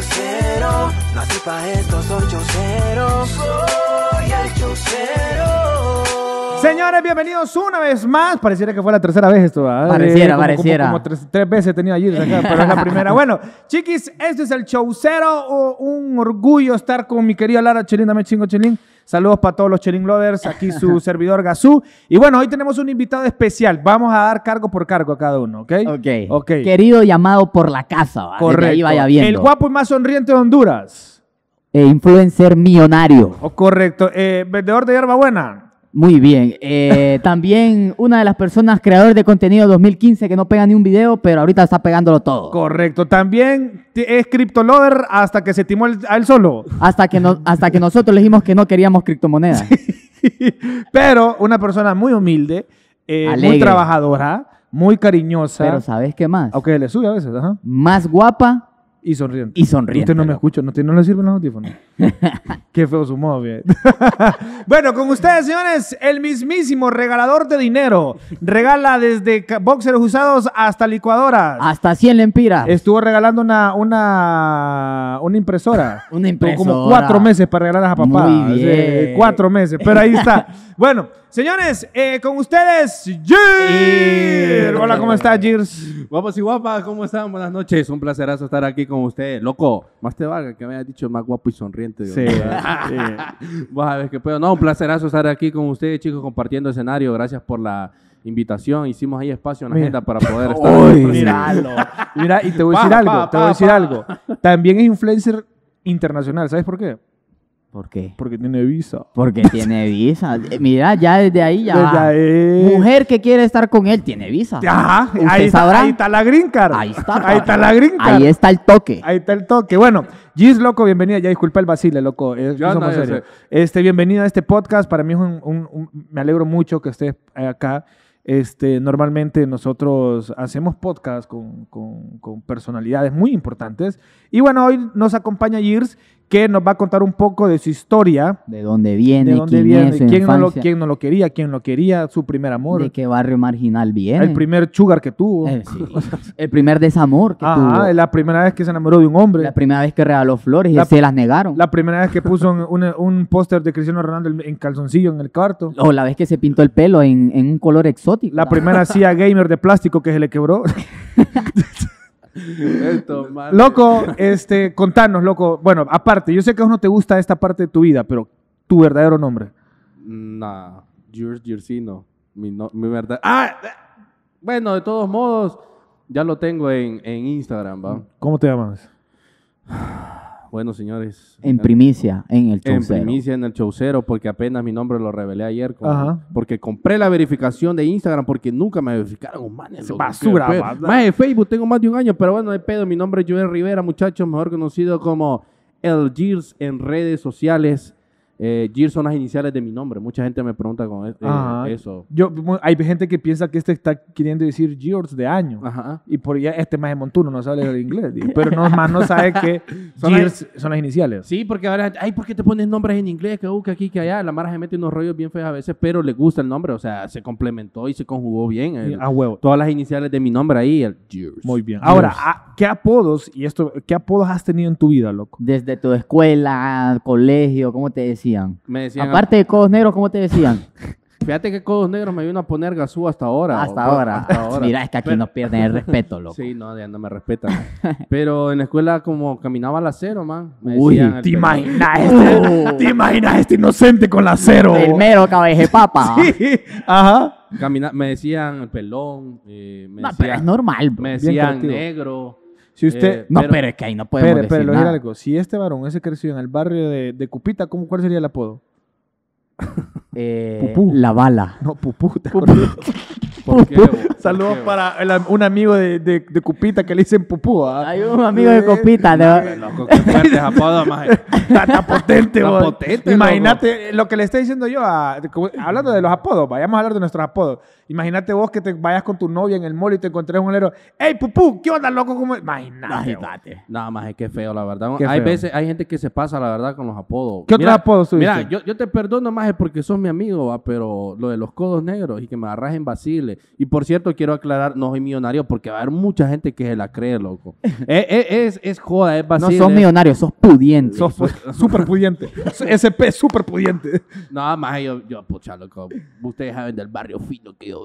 chocero, nací pa' esto, soy soy el Señores, bienvenidos una vez más. Pareciera que fue la tercera vez esto. ¿verdad? Pareciera, pareciera. Como, tres, tres, veces he tenido allí, pero es la primera. Bueno, chiquis, este es el o Un orgullo estar con mi querida Lara Chelín. Dame chingo, Chelín. Saludos para todos los Chilling Lovers, aquí su servidor Gazú. Y bueno, hoy tenemos un invitado especial. Vamos a dar cargo por cargo a cada uno, ¿ok? Ok. okay. Querido llamado por la casa. Correcto. Ahí vaya viendo. El guapo y más sonriente de Honduras. Eh, influencer millonario. Oh, correcto. Eh, vendedor de hierbabuena. Muy bien. Eh, también una de las personas creador de contenido 2015 que no pega ni un video, pero ahorita está pegándolo todo. Correcto. También es lover hasta que se timó el, él solo. Hasta que, no, hasta que nosotros le dijimos que no queríamos criptomonedas. Pero una persona muy humilde, eh, muy trabajadora, muy cariñosa. Pero ¿sabes qué más? Aunque le sube a veces, ajá. Más guapa y sonriendo. Y sonríen. Usted no me escucha, no, no le sirve el audífono? Qué feo su modo, Bueno, con ustedes, señores, el mismísimo regalador de dinero. Regala desde boxers usados hasta licuadoras. Hasta 100 lempiras. Estuvo regalando una, una, una impresora. una impresora. Como cuatro meses para regalar a papá. Eh, cuatro meses, pero ahí está. Bueno. Señores, eh, con ustedes, Jir. Hola, ¿cómo está, Girs? Guapos y guapas, ¿cómo están? Buenas noches. Un placerazo estar aquí con ustedes. Loco, más te valga que me hayas dicho más guapo y sonriente. Sí, sí. a ver qué pedo. No, un placerazo estar aquí con ustedes, chicos, compartiendo escenario. Gracias por la invitación, hicimos ahí espacio en la agenda para poder estar. Miralo. Mira, y te voy a decir algo, te voy a decir algo. También es influencer internacional, ¿sabes por qué? ¿Por qué? Porque tiene visa. Porque tiene visa. Eh, mira, ya desde ahí ya. Desde ahí. Mujer que quiere estar con él tiene visa. Ajá, ahí está, la green card. Ahí está. ahí está la green Ahí está el toque. Ahí está el toque. Bueno, Gis, loco, bienvenida. Ya disculpa el vacile, loco. Eh, este, bienvenida a este podcast. Para mí es un, me alegro mucho que estés acá. Este, normalmente nosotros hacemos podcast con, con, personalidades muy importantes. Y bueno, hoy nos acompaña Gears, que nos va a contar un poco de su historia. De dónde viene, quién viene, quién, no lo, quién no lo quería, quién lo quería, su primer amor. De qué barrio marginal viene. El primer chugar que tuvo. Eh, el primer desamor que tuvo. La primera vez que se enamoró de un hombre. La primera vez que regaló flores y se las negaron. La primera vez que puso un, póster de Cristiano Ronaldo en calzoncillo en el cuarto. O la vez que se pintó el pelo en, un color exótico. La primera silla gamer de plástico que se le quebró. loco, este, contanos, loco. Bueno, aparte, yo sé que a uno te gusta esta parte de tu vida, pero tu verdadero nombre. Nah, Mi, no, mi verdad. ¡Ah! Bueno, de todos modos, ya lo tengo en, en Instagram, ¿va? ¿Cómo te llamas? Bueno, señores. En primicia, en el Chaucero. En primicia, en el Chaucero, porque apenas mi nombre lo revelé ayer. Porque compré la verificación de Instagram, porque nunca me verificaron. Oh, man, es basura. Más de Facebook, tengo más de un año, pero bueno, de pedo. Mi nombre es Joel Rivera, muchachos, mejor conocido como El Gears en redes sociales. Eh, son las iniciales de mi nombre. Mucha gente me pregunta con e-, eh, eso. Yo, hay gente que piensa que este está queriendo decir Gears de año. Ajá. Y por ya este más de Montuno no sabe el inglés. Pero no, más no sabe que son son las iniciales. Sí, porque ahora, ay, ¿por qué te pones nombres en inglés? Que busca aquí, que allá. La Mara se mete unos rollos bien feos a veces, pero le gusta el nombre. O sea, se complementó y se conjugó bien. a huevo. Todas las iniciales de mi nombre ahí, el Gears. Muy bien. Ahora, ah, ¿qué apodos, y esto, qué apodos has tenido en tu vida, loco? Desde tu escuela, colegio, ¿cómo te decía? Me decían Aparte de codos negros, ¿cómo te decían? Fíjate que Codos Negros me vino a poner gasú hasta ahora. Hasta, ahora. Mira, es que aquí nos pierden el respeto, loco. Sí, no, ya no me respetan. Pero en la escuela, como caminaba al acero, man. Me Uy, este, uh. ¿te imaginas, este, inocente con la cero? El mero cabeje papa. ajá. me decían el pelón. Eh, pero es normal, Me decían negro. Si usted. Eh, no, pero, es que ahí no podemos pero, decir pero, nada. algo. Si este varón ese creció en el barrio de, de Cupita, ¿cómo, ¿cuál sería el apodo? Eh, Pupú. La bala. No, Pupú. ¿te Saludos para un amigo de, de, Cupita que le dicen Pupú. ¿ah? Hay un amigo de Cupita. De... qué apodo, Está, potente, está Imagínate lo que le estoy diciendo yo. A, hablando de los apodos, vayamos a hablar de nuestros apodos. Imagínate vos que te vayas con tu novia en el mall y te encontrés un héroe. ¡Ey, pupú! ¿Qué onda, loco? como Imagínate. Nada más, es que feo, la verdad. hay veces, hay gente que se pasa, la verdad, con los apodos. ¿Qué otros apodos Mira, yo, te perdono, más porque sos mi amigo, pero lo de los codos negros y que me agarras en Basile. Y por cierto, quiero aclarar, no soy millonario porque va a haber mucha gente que se la cree, loco. Eh, eh, es, es, joda, es Basile. No sos millonario, sos pudiente. súper pues, pudiente. SP, súper pudiente. Nada más, yo, yo pucha, loco. Ustedes saben del barrio fino que yo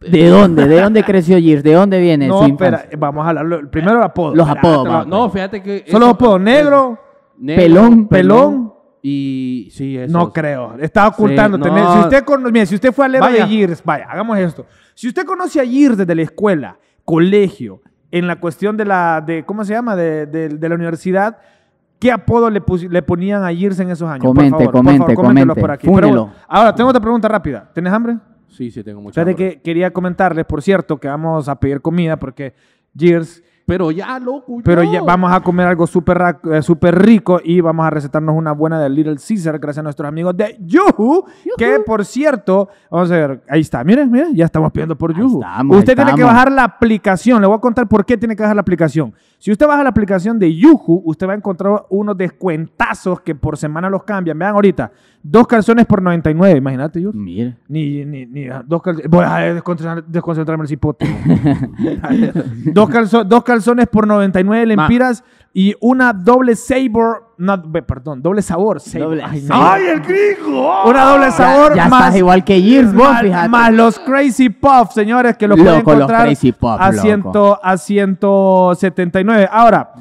¿De dónde? ¿De dónde creció Gears? ¿De dónde viene? No, espera, vamos a hablar. Primero los apodos. Los apodos. no, fíjate que. Son los apodos. Negro, pelón, pelón, y sí, No creo. Estaba ocultando si, usted si usted fue a de Gears, vaya, hagamos esto. Si usted conoce a Gears desde la escuela, colegio, en la cuestión de la. De, ¿Cómo se llama? de, la universidad. ¿Qué apodo le, le, ponían a Gears en esos años? Comente, comente, comente. ahora, tengo otra pregunta rápida. ¿Tienes hambre? Sí, sí, tengo mucho. quería comentarles, por cierto, que vamos a pedir comida porque Gears... Pero ya, loco. Pero ya vamos a comer algo súper eh, super rico y vamos a recetarnos una buena de Little Caesar gracias a nuestros amigos de Yuhu, que por cierto, vamos a ver, ahí está, miren, miren, ya estamos pidiendo por Yuhu. Usted tiene que bajar la aplicación, le voy a contar por qué tiene que bajar la aplicación. Si usted baja la aplicación de Yuhu, usted va a encontrar unos descuentazos que por semana los cambian. Vean ahorita, dos calzones por 99, imagínate, Yo. Mira. Ni, ah, dos calzones. Voy a desconcentrarme el cipote. dos, calzones por 99 lempiras y una doble sabor, perdón, doble sabor. Ay, el gringo! Una doble sabor más. igual que Gears, Más los Crazy Puffs, señores, que lo pueden encontrar los Crazy a, 179. Ahora,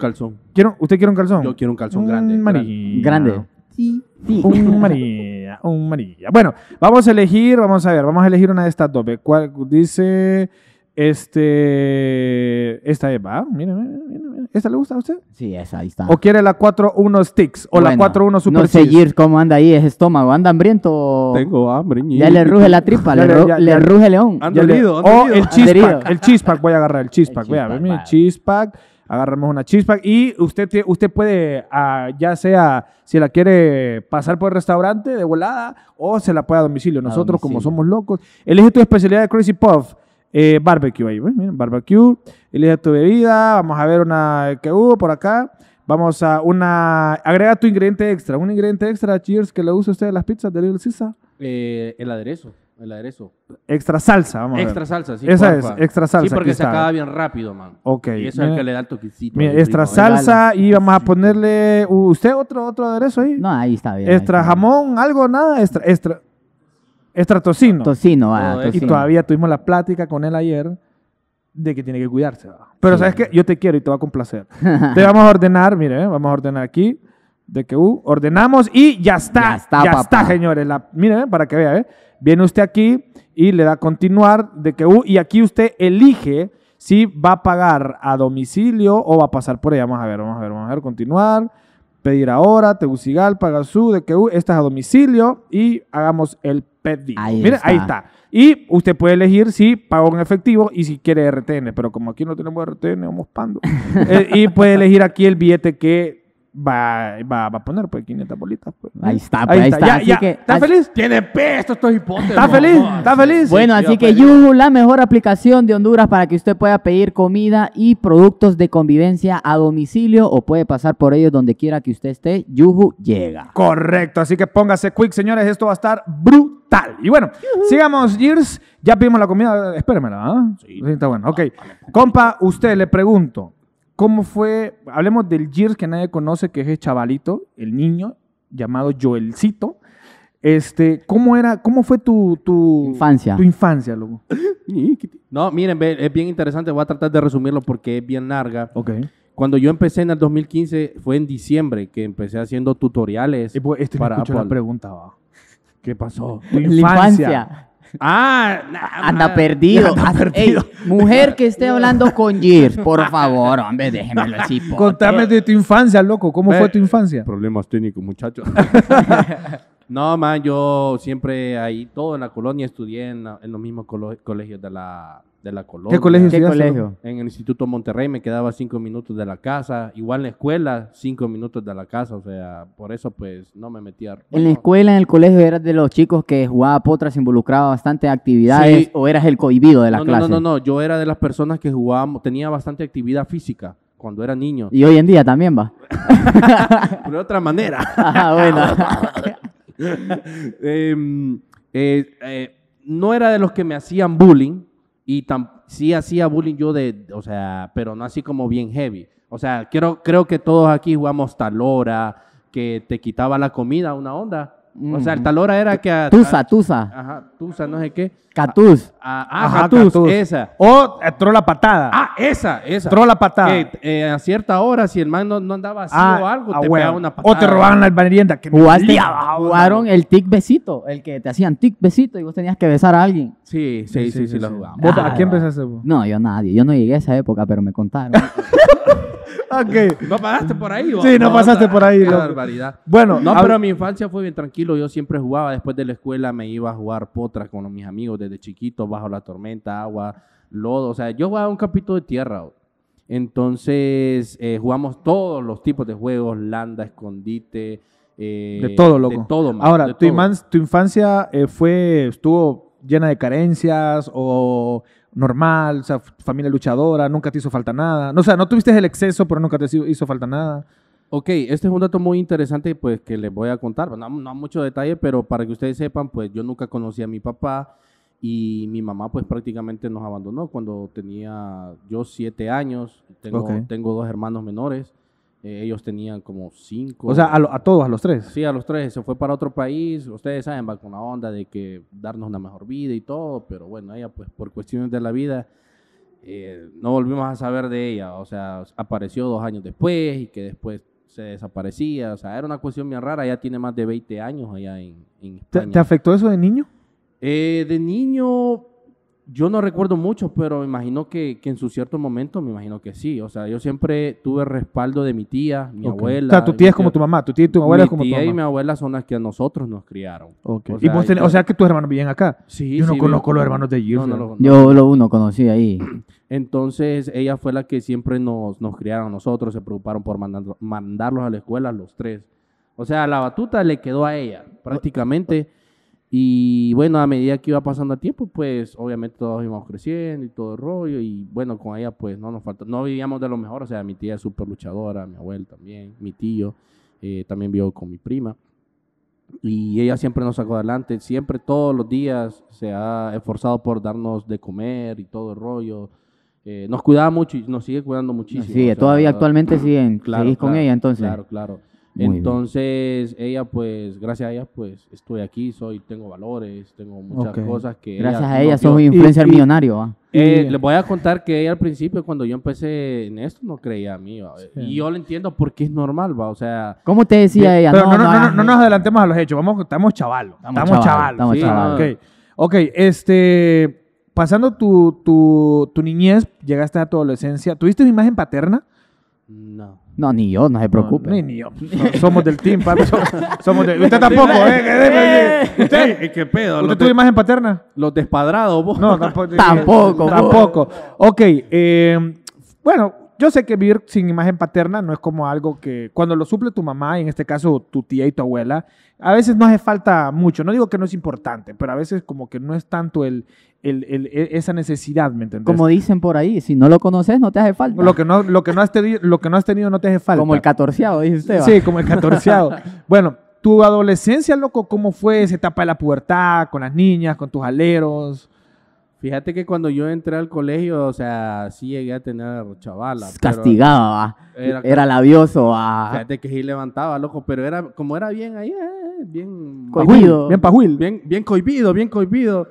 calzón. ¿Usted quiere un calzón? Yo quiero un calzón grande. Grande. Sí. Un manilla, un María. Bueno, vamos a elegir, vamos a ver, vamos a elegir una de estas dos. ¿Cuál dice? Este. Esta es, Ah, Mira, mira, mira. ¿Esta le gusta a usted? Sí, esa, ahí está. ¿O quiere la 4-1 Sticks o la 4-1 Super No sé, cómo anda ahí, es estómago. ¿Anda hambriento? Tengo hambre. Ya le ruge la tripa, le, el ruge león. ando dolido, O el cheese El voy a agarrar el cheese Voy a ver, agarramos una pack y usted, usted puede, ah, ya sea si la quiere pasar por el restaurante de volada o se la puede a domicilio. Nosotros, como somos locos, elige tu especialidad de Crazy Puff. Eh, barbecue ahí, pues, Mira, barbecue, elige tu bebida, vamos a ver una que hubo por acá. Vamos a una. Agrega tu ingrediente extra. Un ingrediente extra, cheers, que le usa usted a las pizzas de Little Sisa. Eh, el aderezo. El aderezo. Extra salsa, vamos. Extra a ver. salsa, sí. Esa es, extra salsa. Sí, porque se acaba bien rápido, man. Ok. Y eso es el que le da el toquecito. Mira, extra salsa y vamos a ponerle. Uh, ¿Usted otro, otro aderezo ahí? No, ahí está bien. Extra jamón, algo, nada. Extra. extra es tratocino. Tocino, ah, Y todavía tuvimos la plática con él ayer de que tiene que cuidarse. Pero sabes que yo te quiero y te va a complacer. te vamos a ordenar, mire, ¿eh? vamos a ordenar aquí. De que uh, ordenamos y ya está. Ya está, señores. La, mire, ¿eh? para que vea, ¿eh? Viene usted aquí y le da continuar de que uh, y aquí usted elige si va a pagar a domicilio o va a pasar por allá. Vamos a ver, vamos a ver, vamos a ver, continuar. Pedir ahora, Tegucigalpa, su de que uh, esta es a domicilio y hagamos el Mira, ahí está. Y usted puede elegir si pago en efectivo y si quiere RTN, pero como aquí no tenemos RTN, vamos pando. Eh, y puede elegir aquí el billete que Va, a poner pues 500 bolitas. Pues, ahí está, pues, ahí, está. está. Que, feliz? Tiene pesto estos hipótesis. ¿Está feliz? ¿Está feliz? Bueno, así que Yuhu, la mejor aplicación de Honduras para que usted pueda pedir comida y productos de convivencia a domicilio o puede pasar por ellos donde quiera que usted esté. Yuhu llega. Correcto, así que póngase quick, señores, esto va a estar brutal. Y bueno, sigamos, Gears. Ya pedimos la comida, espéremela, ¿ah? sí. Está bueno, ok. Compa, usted le pregunto. ¿Cómo fue? Hablemos del Gears que nadie conoce, que es el chavalito, el niño llamado Joelcito. Este, ¿cómo era, cómo fue tu, tu infancia? Tu infancia, luego. No, miren, es bien interesante, voy a tratar de resumirlo porque es bien larga. Ok. Cuando yo empecé en el 2015, fue en diciembre que empecé haciendo tutoriales. Eh, pues, este para me la pregunta, ¿Qué pasó? Tu infancia. Ah, anda perdido. mujer que esté hablando con Gir, por favor, hombre, déjenmelo así. Contame de tu infancia, loco. ¿Cómo fue tu infancia? Problemas técnicos, muchachos. no, man, yo siempre ahí, todo en la colonia, estudié en los mismos colegios de la, de la colonia. ¿Qué colegio? ¿Qué colegio? En el Instituto Monterrey me quedaba cinco minutos de la casa, igual en la escuela, cinco minutos de la casa, o sea, por eso pues no me metía. En la escuela, en el colegio, eras de los chicos que jugaba potras, involucraba bastante actividades o eras el cohibido de las clases? clase. No, no, no, yo era de las personas que jugábamos, tenía bastante actividad física cuando era niño. Y hoy en día también va. de otra manera. ah, bueno. Em, eh, eh, no era de los que me hacían bullying y sí hacía bullying yo de, o sea, pero no así como bien heavy. O sea, creo que todos aquí jugamos tal hora, que te quitaba la comida, una onda. O sea, el mm. talora hora era que a... Tusa, Tusa. Ajá, Tusa, no sé qué. Catuz. Ah, ah, ajá, Catuz, esa. O eh, trola patada. Ah, esa, esa. Trola patada. Que eh, a cierta hora, si el man no, andaba así ah, o algo, te pegaba una patada. O te robaron la albanerienda. Que jugaron el tic besito, el que te hacían tic besito y vos tenías que besar a alguien. Sí, sí, sí, sí, lo jugamos. ¿Vos ¿A quién besaste empezaste vos? No, yo nadie, yo no llegué a esa época, pero me contaron. ¿No pasaste por ahí? Sí, no, pasaste por ahí. barbaridad. Bueno. No, pero mi infancia fue bien tranquilo. Yo siempre jugaba. Después de la escuela me iba a jugar potra con mis amigos desde chiquito, bajo la tormenta, agua, lodo. O sea, yo jugaba un capito de tierra. Entonces, eh, jugamos todos los tipos de juegos, landa, escondite. Eh, de todo, loco. De todo, Ahora, tu, infancia eh, fue, estuvo llena de carencias o normal, o sea, familia luchadora, nunca te hizo falta nada. No, o sea, no tuviste el exceso, pero nunca te hizo falta nada. Ok, este es un dato muy interesante pues que les voy a contar, no, no mucho detalle, pero para que ustedes sepan, pues yo nunca conocí a mi papá y mi mamá pues prácticamente nos abandonó cuando tenía yo siete años, tengo dos hermanos menores eh, ellos tenían como cinco. O sea, a, todos, a los tres. Sí, a los tres. Se fue para otro país. Ustedes saben, va con la onda de que darnos una mejor vida y todo. Pero bueno, ella, pues por cuestiones de la vida, eh, no volvimos a saber de ella. O sea, apareció dos años después y que después se desaparecía. O sea, era una cuestión bien rara. Ya tiene más de 20 años allá en, España. ¿Te, afectó eso de niño? Eh, de niño, yo no recuerdo mucho, pero me imagino que, en su cierto momento, me imagino que sí. O sea, yo siempre tuve respaldo de mi tía, mi abuela. O sea, tu tía es como tu mamá, tu tía y tu abuela es como tu mamá. y mi abuela son las que a nosotros nos criaron. Okay. O, sea, que tus hermanos viven acá. Sí, Yo no conozco los hermanos de Gilfred. yo lo uno conocí ahí. Entonces, ella fue la que siempre nos, criaron a nosotros, se preocuparon por mandarlos a la escuela los tres. O sea, la batuta le quedó a ella, prácticamente. Y bueno, a medida que iba pasando el tiempo, pues obviamente todos íbamos creciendo y todo el rollo. Y bueno, con ella pues no nos faltó, no vivíamos de lo mejor. O sea, mi tía es súper luchadora, mi abuelo también, mi tío eh, también vivo con mi prima. Y ella siempre nos sacó adelante, siempre todos los días se ha esforzado por darnos de comer y todo el rollo. Eh, nos cuidaba mucho y nos sigue cuidando muchísimo. Sí, todavía actualmente siguen, con ella entonces. Claro, claro. Entonces, ella, pues, gracias a ella, pues, estoy aquí, soy, tengo valores, tengo muchas cosas que... Gracias a ella, soy influencer millonario, ¿va? Eh, les voy a contar que ella al principio, cuando yo empecé en esto, no creía a mí. Y yo lo entiendo porque es normal, va. O sea. ¿Cómo te decía ella? no, nos adelantemos a los hechos. Vamos, estamos chavalos. Estamos, chavalos. Estamos chavalos. Okay. ok, este. Pasando tu, tu niñez, llegaste a tu adolescencia. ¿Tuviste una imagen paterna? No. No, ni yo, no se preocupe. ni, yo. somos del team, papi. Somos, de, usted tampoco, ¿eh? Usted, ¿Qué, pedo. ¿Usted tuvo imagen paterna? Los despadrados, vos. No, tampoco. tampoco. Tampoco. Ok, eh, bueno, yo sé que vivir sin imagen paterna no es como algo que cuando lo suple tu mamá, y en este caso tu tía y tu abuela, a veces no hace falta mucho. No digo que no es importante, pero a veces como que no es tanto el, e, esa necesidad, ¿me entendés? Como dicen por ahí, si no lo conoces, no te hace falta. Lo que no, lo has, tenido, no te hace falta. Como el catorceado, dice usted. Sí, como el catorceado. bueno, tu adolescencia, loco, ¿cómo fue esa etapa de la pubertad, con las niñas, con tus aleros? Fíjate que cuando yo entré al colegio, o sea, sí llegué a tener chavalas. Castigaba, ah. era, labioso. Va. Ah. Fíjate que sí levantaba, loco, pero era como era bien ahí, eh, bien. Cohibido. Bien pajuil. Bien, bien cohibido, bien cohibido.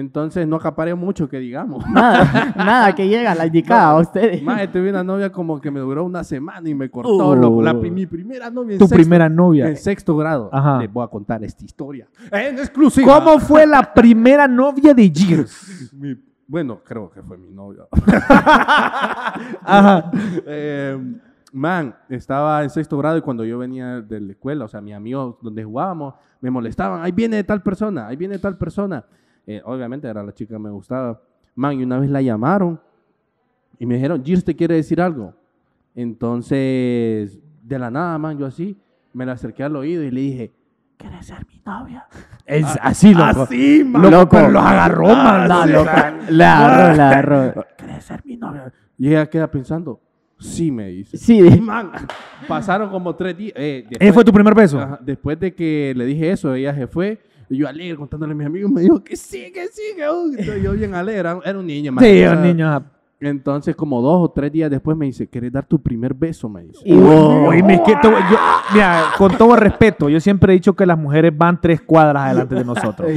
Entonces no acaparé mucho que digamos. Nada, nada que llega la indicada a ustedes. Más, eh, tuve una novia como que me duró una semana y me cortó. la, uh. mi primera novia en Tu primera novia. En sexto grado. Te Les voy a contar esta historia. En exclusiva. ¿Cómo fue la primera novia de Gears? bueno, creo que fue mi novia. Em, man, estaba en sexto grado y cuando yo venía de la escuela, o sea, mi amigo donde jugábamos, me molestaban. Ahí viene tal persona, ahí viene tal persona. Eh, obviamente era la chica que me gustaba. Man, y una vez la llamaron y me dijeron, yo te quiere decir algo. Entonces, de la nada, man, yo así, me la acerqué al oído y le dije, ¿Quieres ser mi novia? Ah, así, loco. Así, Loco, agarró, man. la, agarró, ¿Quieres ser mi novia? Y ella queda pensando, sí, me dice. Sí, man. pasaron como tres días. ¿Ese eh, fue tu primer beso? después de que le dije eso, ella se fue y yo alegre contándole a mis amigos, me dijo que sí, que sí, que yo bien alegre. Era un niño, más. Sí, un niño entonces, como dos o tres días después me dice, ¿Quieres dar tu primer beso? Me dice. Oh, y me, que, mira, con todo respeto, yo siempre he dicho que las mujeres van tres cuadras adelante de nosotros.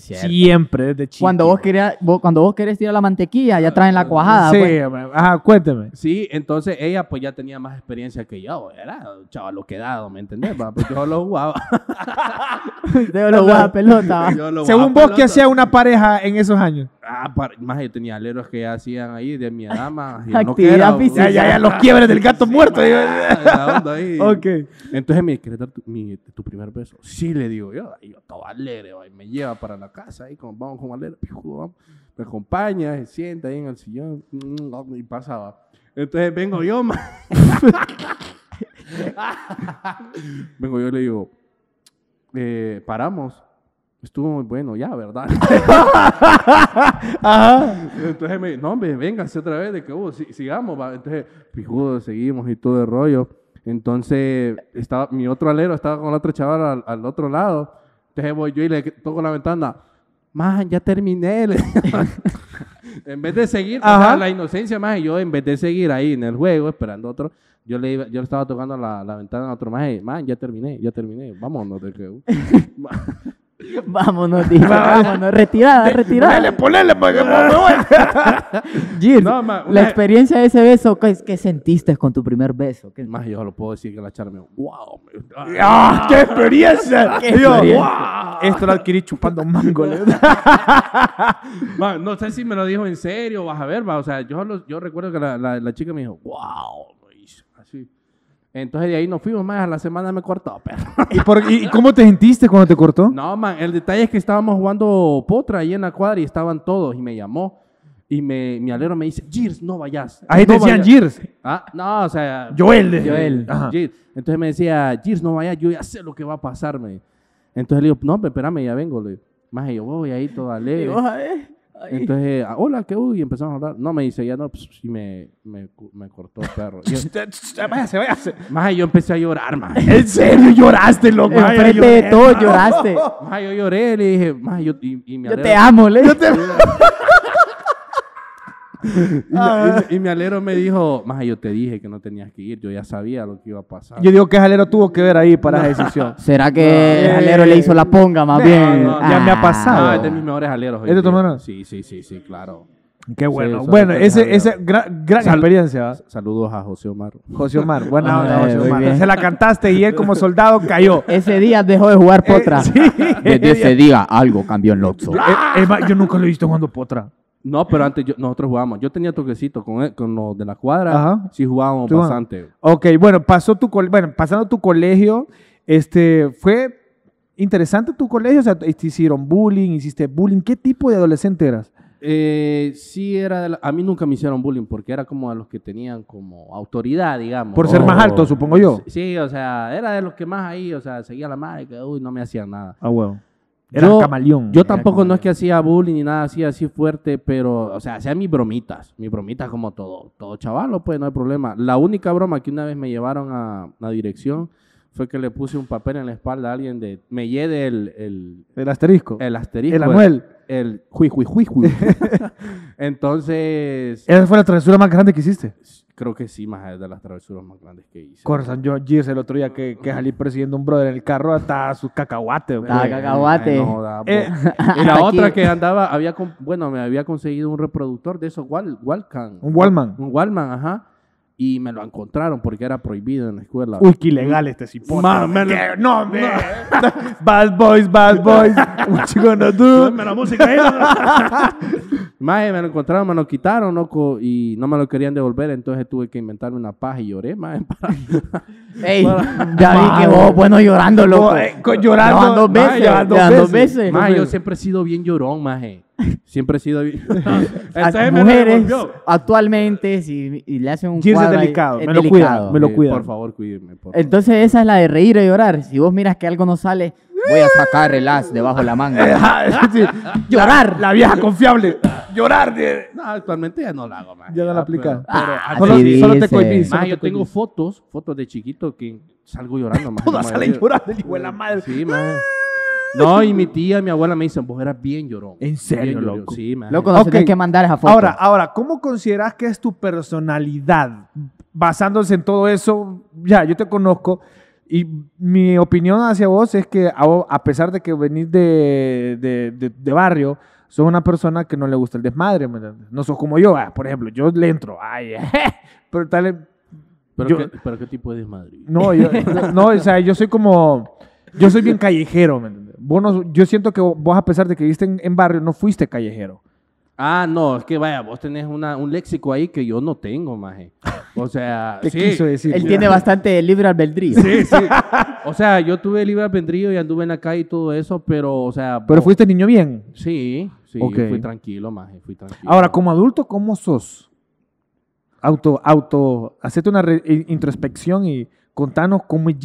siempre, desde chico. Cuando vos, querés, cuando vos querés tirar la mantequilla, ya traen la cuajada. Sí, pues. ajá, cuénteme. Sí, entonces ella pues ya tenía más experiencia que yo. Era un chaval lo quedado, ¿me entendés? Pues yo lo jugaba. yo lo jugaba pelota. Según vos, ¿qué hacía una pareja en esos años? Ah, más yo tenía aleros que hacían ahí de mi dama. Actividad física. Ya, ya, ya, los quiebres del gato muerto. ahí. Ok. Entonces me dice, tu, mi, tu primer beso? Sí, le digo yo. Y yo estaba alegre, me lleva para la casa, ahí, como, vamos con alero. Me acompaña, se sienta ahí en el sillón, y pasaba. Entonces vengo yo, vengo yo le digo, eh, paramos estuvo muy bueno, ya, ¿verdad? Ajá. Entonces me no, hombre, véngase otra vez, de que uh, sigamos, Entonces, pijudo, seguimos y todo el rollo. Entonces, estaba, mi otro alero estaba con el otra chaval al, otro lado. Entonces voy yo y le toco la ventana. Man, ya terminé. en vez de seguir, la inocencia más, yo en vez de seguir ahí en el juego esperando otro, yo le, yo estaba tocando la, la ventana a otro más, man, ya terminé, ya terminé, vámonos. De que, uh. Vámonos, vámonos, retirada, retirada. Ponele, ponele, para que no, ma, la experiencia de ese beso, ¿qué, ¿qué, sentiste con tu primer beso? Más yo lo puedo decir que la charme, wow. ¡Ah, ¡Qué ¡Ah! experiencia! ¿Qué experiencia? Wow. Esto lo adquirí chupando mango. no sé si me lo dijo en serio, vas a ver, o sea, yo, yo recuerdo que la, la, la chica me dijo, wow entonces de ahí no fuimos más, a la semana me cortó, ¿Y, por, cómo te sentiste cuando te cortó? No, man, el detalle es que estábamos jugando potra ahí en la cuadra y estaban todos y me llamó. Y me, mi alero me dice, Gears, no vayas. Ahí te decían Gears. Ah, no, o sea. Joel. Joel. Entonces me decía, Gears, no vayas, yo ya sé lo que va a pasarme. Entonces le digo, no, pero espérame, ya vengo. Le digo, más yo voy ahí todo alegre. Entonces, eh, hola, ¿qué hubo? Y empezamos a hablar. No, me dice, ya no, pues y me, me, me cortó el perro. Y yo, váyase, váyase. Más yo empecé a llorar, más. ¿En serio lloraste, loco? Enfrente de todo lloraste. Más yo lloré, le dije, Más yo, y, Yo te amo, le Yo te y, ah. y, mi alero me dijo, más yo te dije que no tenías que ir, yo ya sabía lo que iba a pasar. Yo digo que alero tuvo que ver ahí para la decisión. ¿Será que el eh, alero le hizo la eh, ponga más bien? Ya me ha ah. pasado. Ah, es de mis mejores aleros. tu hermano? Sí, sí, sí, sí, claro. Qué bueno. bueno, ese, esa gran, experiencia. Saludos a José Omar. José Omar, buena ah, eh, José Omar. Se la cantaste y él como soldado cayó. Ese día dejó de jugar potra. Desde ese día algo cambió en Lotso. Eh, yo nunca lo he visto jugando potra. No, pero antes nosotros jugábamos. Yo tenía toquecito con, con los de la cuadra. Ajá. Sí jugábamos bastante. Ok, bueno, pasó tu bueno, pasando tu colegio, este, fue interesante tu colegio. O sea, te hicieron bullying, hiciste bullying. ¿Qué tipo de adolescente eras? Eh, sí, era a mí nunca me hicieron bullying porque era como a los que tenían como autoridad, digamos. Por ser más oh. alto, supongo yo. Sí, o sea, era de los que más ahí, o sea, seguía la madre, que uy, no me hacían nada. Ah, bueno. Era yo, camaleón. Yo tampoco no es que hacía bullying ni nada así, así fuerte, pero, o sea, hacía mis bromitas. Mis bromitas como todo, todo chaval, pues no hay problema. La única broma que una vez me llevaron a la dirección fue que le puse un papel en la espalda a alguien de. Me lleve el, el. El asterisco. El asterisco. El Anuel. El hui, hui, hui, hui. Entonces. Esa fue la travesura más grande que hiciste. Creo que sí, más de las travesuras más grandes que hice. Corazón, yo Gears el otro día que, que salí persiguiendo un brother en el carro hasta sus cacahuates. Ah, cacahuate. y eh, la otra que andaba, había bueno, me había conseguido un reproductor de esos Wal Un Wallman. Un Wallman, ajá y me lo encontraron porque era prohibido en la escuela. Uy, qué ilegal este cipote. No, bad boys, bad boys. What you gonna do? la música Maje, eh, me lo encontraron, me lo quitaron, loco, y no me lo querían devolver, entonces tuve que inventarme una paja y lloré, maje, para... Ey, ya vi que vos, bueno, pues, llorando, loco. Eh, llorando, dos veces. Llorando dos veces. Maje, yo siempre he sido bien llorón, maje. Eh. Siempre he sido. a, mujeres actualmente, si y le hacen un cuadro. delicado, me, Lo cuida, me lo cuida. Por favor, cuídeme. Entonces, esa es la de reír o llorar. Si vos miras que algo no sale, voy a sacar el as debajo de la manga. Ah, llorar. La, vieja confiable. Llorar. No, actualmente ya no la hago más. Ya no la aplica. Ah, solo, te cohibís. Más, yo tengo fotos, fotos de chiquito que salgo llorando. Todas salen llorando, Y huele la madre. Sí, más. No, y mi tía mi abuela me dicen, vos eras bien llorón. ¿En serio, loco? Sí, me Loco, no que mandar esa foto. Ahora, ahora, ¿cómo consideras que es tu personalidad? Basándose en todo eso, ya, yo te conozco. Y mi opinión hacia vos es que a pesar de que venís de, barrio, sos una persona que no le gusta el desmadre, No sos como yo, ah, por ejemplo, yo le entro, ay, pero tal... ¿Pero, qué, tipo de desmadre? No, no, o sea, yo soy como... Yo soy bien callejero, ¿me entiendes? yo siento que vos, a pesar de que viste en, barrio, no fuiste callejero. Ah, no, es que vaya, vos tenés un léxico ahí que yo no tengo, maje. O sea, ¿Qué quiso decir? Él tiene bastante libre albedrío. Sí, sí. O sea, yo tuve libre albedrío y anduve en la calle y todo eso, pero, o sea. Pero fuiste niño bien. Sí, sí. Fui tranquilo, maje, fui tranquilo. Ahora, como adulto, ¿cómo sos? Auto, auto, hacete una introspección y contanos cómo es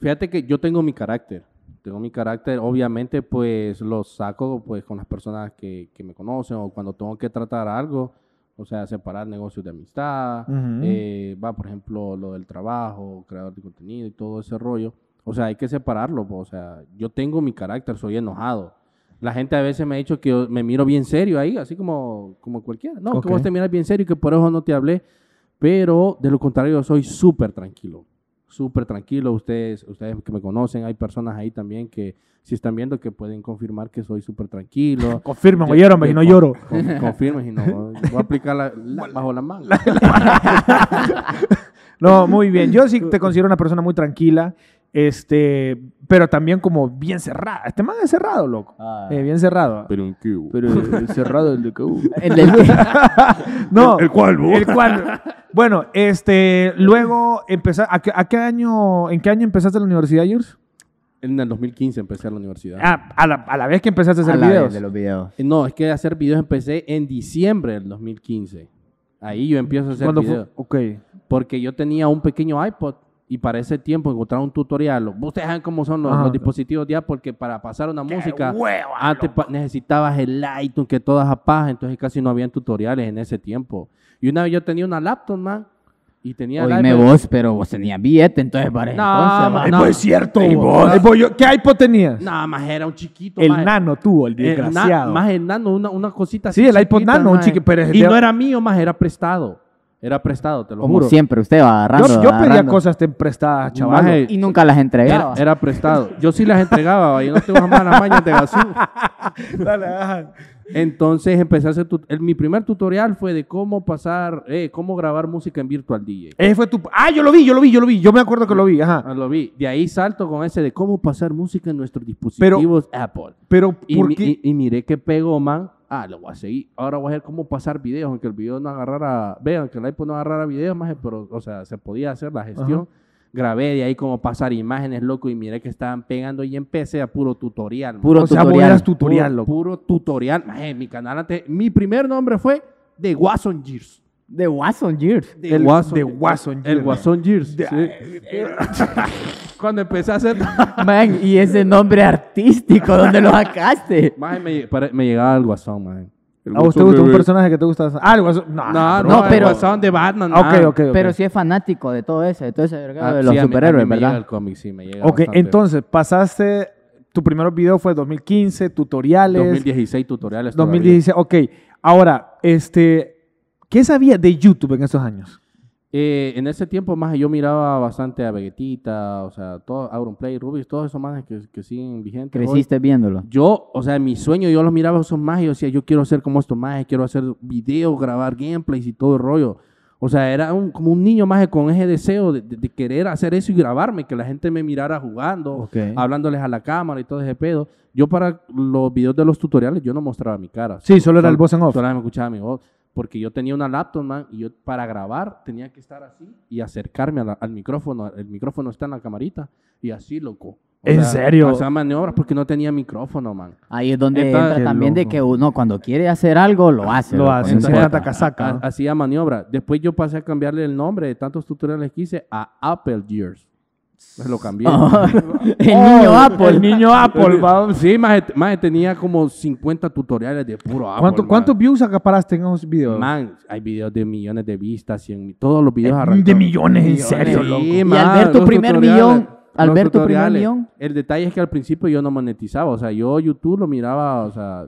Fíjate que yo tengo mi carácter tengo mi carácter, obviamente pues lo saco pues con las personas que, que me conocen o cuando tengo que tratar algo, o sea, separar negocios de amistad, eh, va, por ejemplo, lo del trabajo, creador de contenido y todo ese rollo. O sea, hay que separarlo, pues, o sea, yo tengo mi carácter, soy enojado. La gente a veces me ha dicho que me miro bien serio ahí, así como, como cualquiera. No, que vos te miras bien serio y que por eso no te hablé, pero de lo contrario, yo soy súper tranquilo súper tranquilo. Ustedes, ustedes que me conocen, hay personas ahí también que si están viendo que pueden confirmar que soy súper tranquilo. Confirmen, oyeron, y no lloro. confirmen y no. Voy a aplicar bajo la mano no, muy bien. Yo sí te considero una persona muy tranquila. Este, pero también como bien cerrado. Este man es cerrado, loco. Ah. Eh, bien cerrado. Pero en qué, Pero cerrado el de En el No. El cual, El cual. Bueno, este, luego empezaste ¿a, qué, año, en qué año empezaste la universidad, Yurs? En el 2015 empecé a la universidad. Ah, a la, vez que empezaste a hacer a La de los videos. Eh, no, es que hacer videos empecé en diciembre del 2015. Ahí yo empiezo a hacer videos. Ok. Porque yo tenía un pequeño iPod y para ese tiempo encontrar un tutorial. Ustedes saben cómo son los, dispositivos dispositivos ya, porque para pasar una música, antes ah, necesitabas el iTunes, que todas apagas, entonces casi no habían tutoriales en ese tiempo. Y una vez yo tenía una laptop, man, y tenía Oíme vos, pero vos tenías billete, entonces para no, entonces. No, no. Pues es cierto. ¿Y vos? ¿Qué iPod tenías? Nada más era un chiquito. El nano tuvo, el desgraciado. más el nano, una, una cosita Sí, el iPod nano, un chiquito. Pero y no era mío, más era prestado. Era prestado, te lo Como juro. siempre, usted va agarrando. Yo, yo pedía cosas prestadas, chaval. Y nunca las entregaba. Era, prestado. Yo sí las entregaba, yo no tengo jamás las mañas de gaso. Dale, Entonces empecé a hacer... mi primer tutorial fue de cómo pasar... eh, cómo grabar música en Virtual DJ. Ese fue tu. Ah, yo lo vi, yo lo vi, yo lo vi. Yo me acuerdo que lo vi, ajá. Ah, lo vi. De ahí salto con ese de cómo pasar música en nuestros dispositivos Apple. Pero, Y, ¿por qué? y- miré que pegó, man, ah, lo voy a seguir. Ahora voy a ver cómo pasar videos, aunque el video no agarrara, vean que el iPhone no agarrara videos, más, pero, o sea, se podía hacer la gestión. Grabé de ahí cómo pasar imágenes, loco, y miré que estaban pegando y empecé a puro tutorial. Puro tutorial. puro, tutorial. mi canal antes, mi primer nombre fue The Watson Gears. The Watson Gears. The Watson, Gears. El Watson Gears. Cuando empecé a hacer. Man, y ese nombre artístico, ¿dónde lo sacaste? Man, me, me llegaba al guasón, man. ¿A usted gusta un personaje que te gusta? Ah, el No, no, pero. El guasón de Batman. no. Pero sí es fanático de todo eso, de todo ese ah, de los superhéroes, a Me llega al cómic, sí, me llega. Ok, entonces, pasaste. Tu primer video fue 2015, tutoriales. 2016, tutoriales. 2016, ok. Ahora, este. ¿Qué sabía de YouTube en esos años? Eh, en ese tiempo más yo miraba bastante a Vegetita, o sea, todo, Play Rubis, todos esos más que, que, siguen vigentes. ¿Creciste viéndolo? Yo, o sea, mi sueño yo los miraba esos más y yo decía, yo quiero hacer como estos más, quiero hacer videos, grabar gameplays y todo el rollo. O sea, era como un niño más con ese deseo de, querer hacer eso y grabarme, que la gente me mirara jugando, hablándoles a la cámara y todo ese pedo. Yo para los videos de los tutoriales, yo no mostraba mi cara. Sí, solo, era el voz en off. Solo me escuchaba mi voz porque yo tenía una laptop, man, y yo para grabar tenía que estar así y acercarme al micrófono. El micrófono está en la camarita y así, loco. ¿En serio? serio? sea, maniobras porque no tenía micrófono, man. Ahí es donde entra también de que uno cuando quiere hacer algo, lo hace. Lo hace. se Entonces, a, a, hacía maniobra. Después yo pasé a cambiarle el nombre de tantos tutoriales que hice a Apple Gears lo cambié. el oh, niño Apple. El niño Apple, Sí, más, más tenía como 50 tutoriales de puro Apple. ¿Cuántos views acaparaste en esos videos? Man, hay videos de millones de vistas, y en todos los videos eh, De millones, en serio, primer millón Alberto Primero El detalle es que al principio yo no monetizaba, o sea, yo YouTube lo miraba, o sea,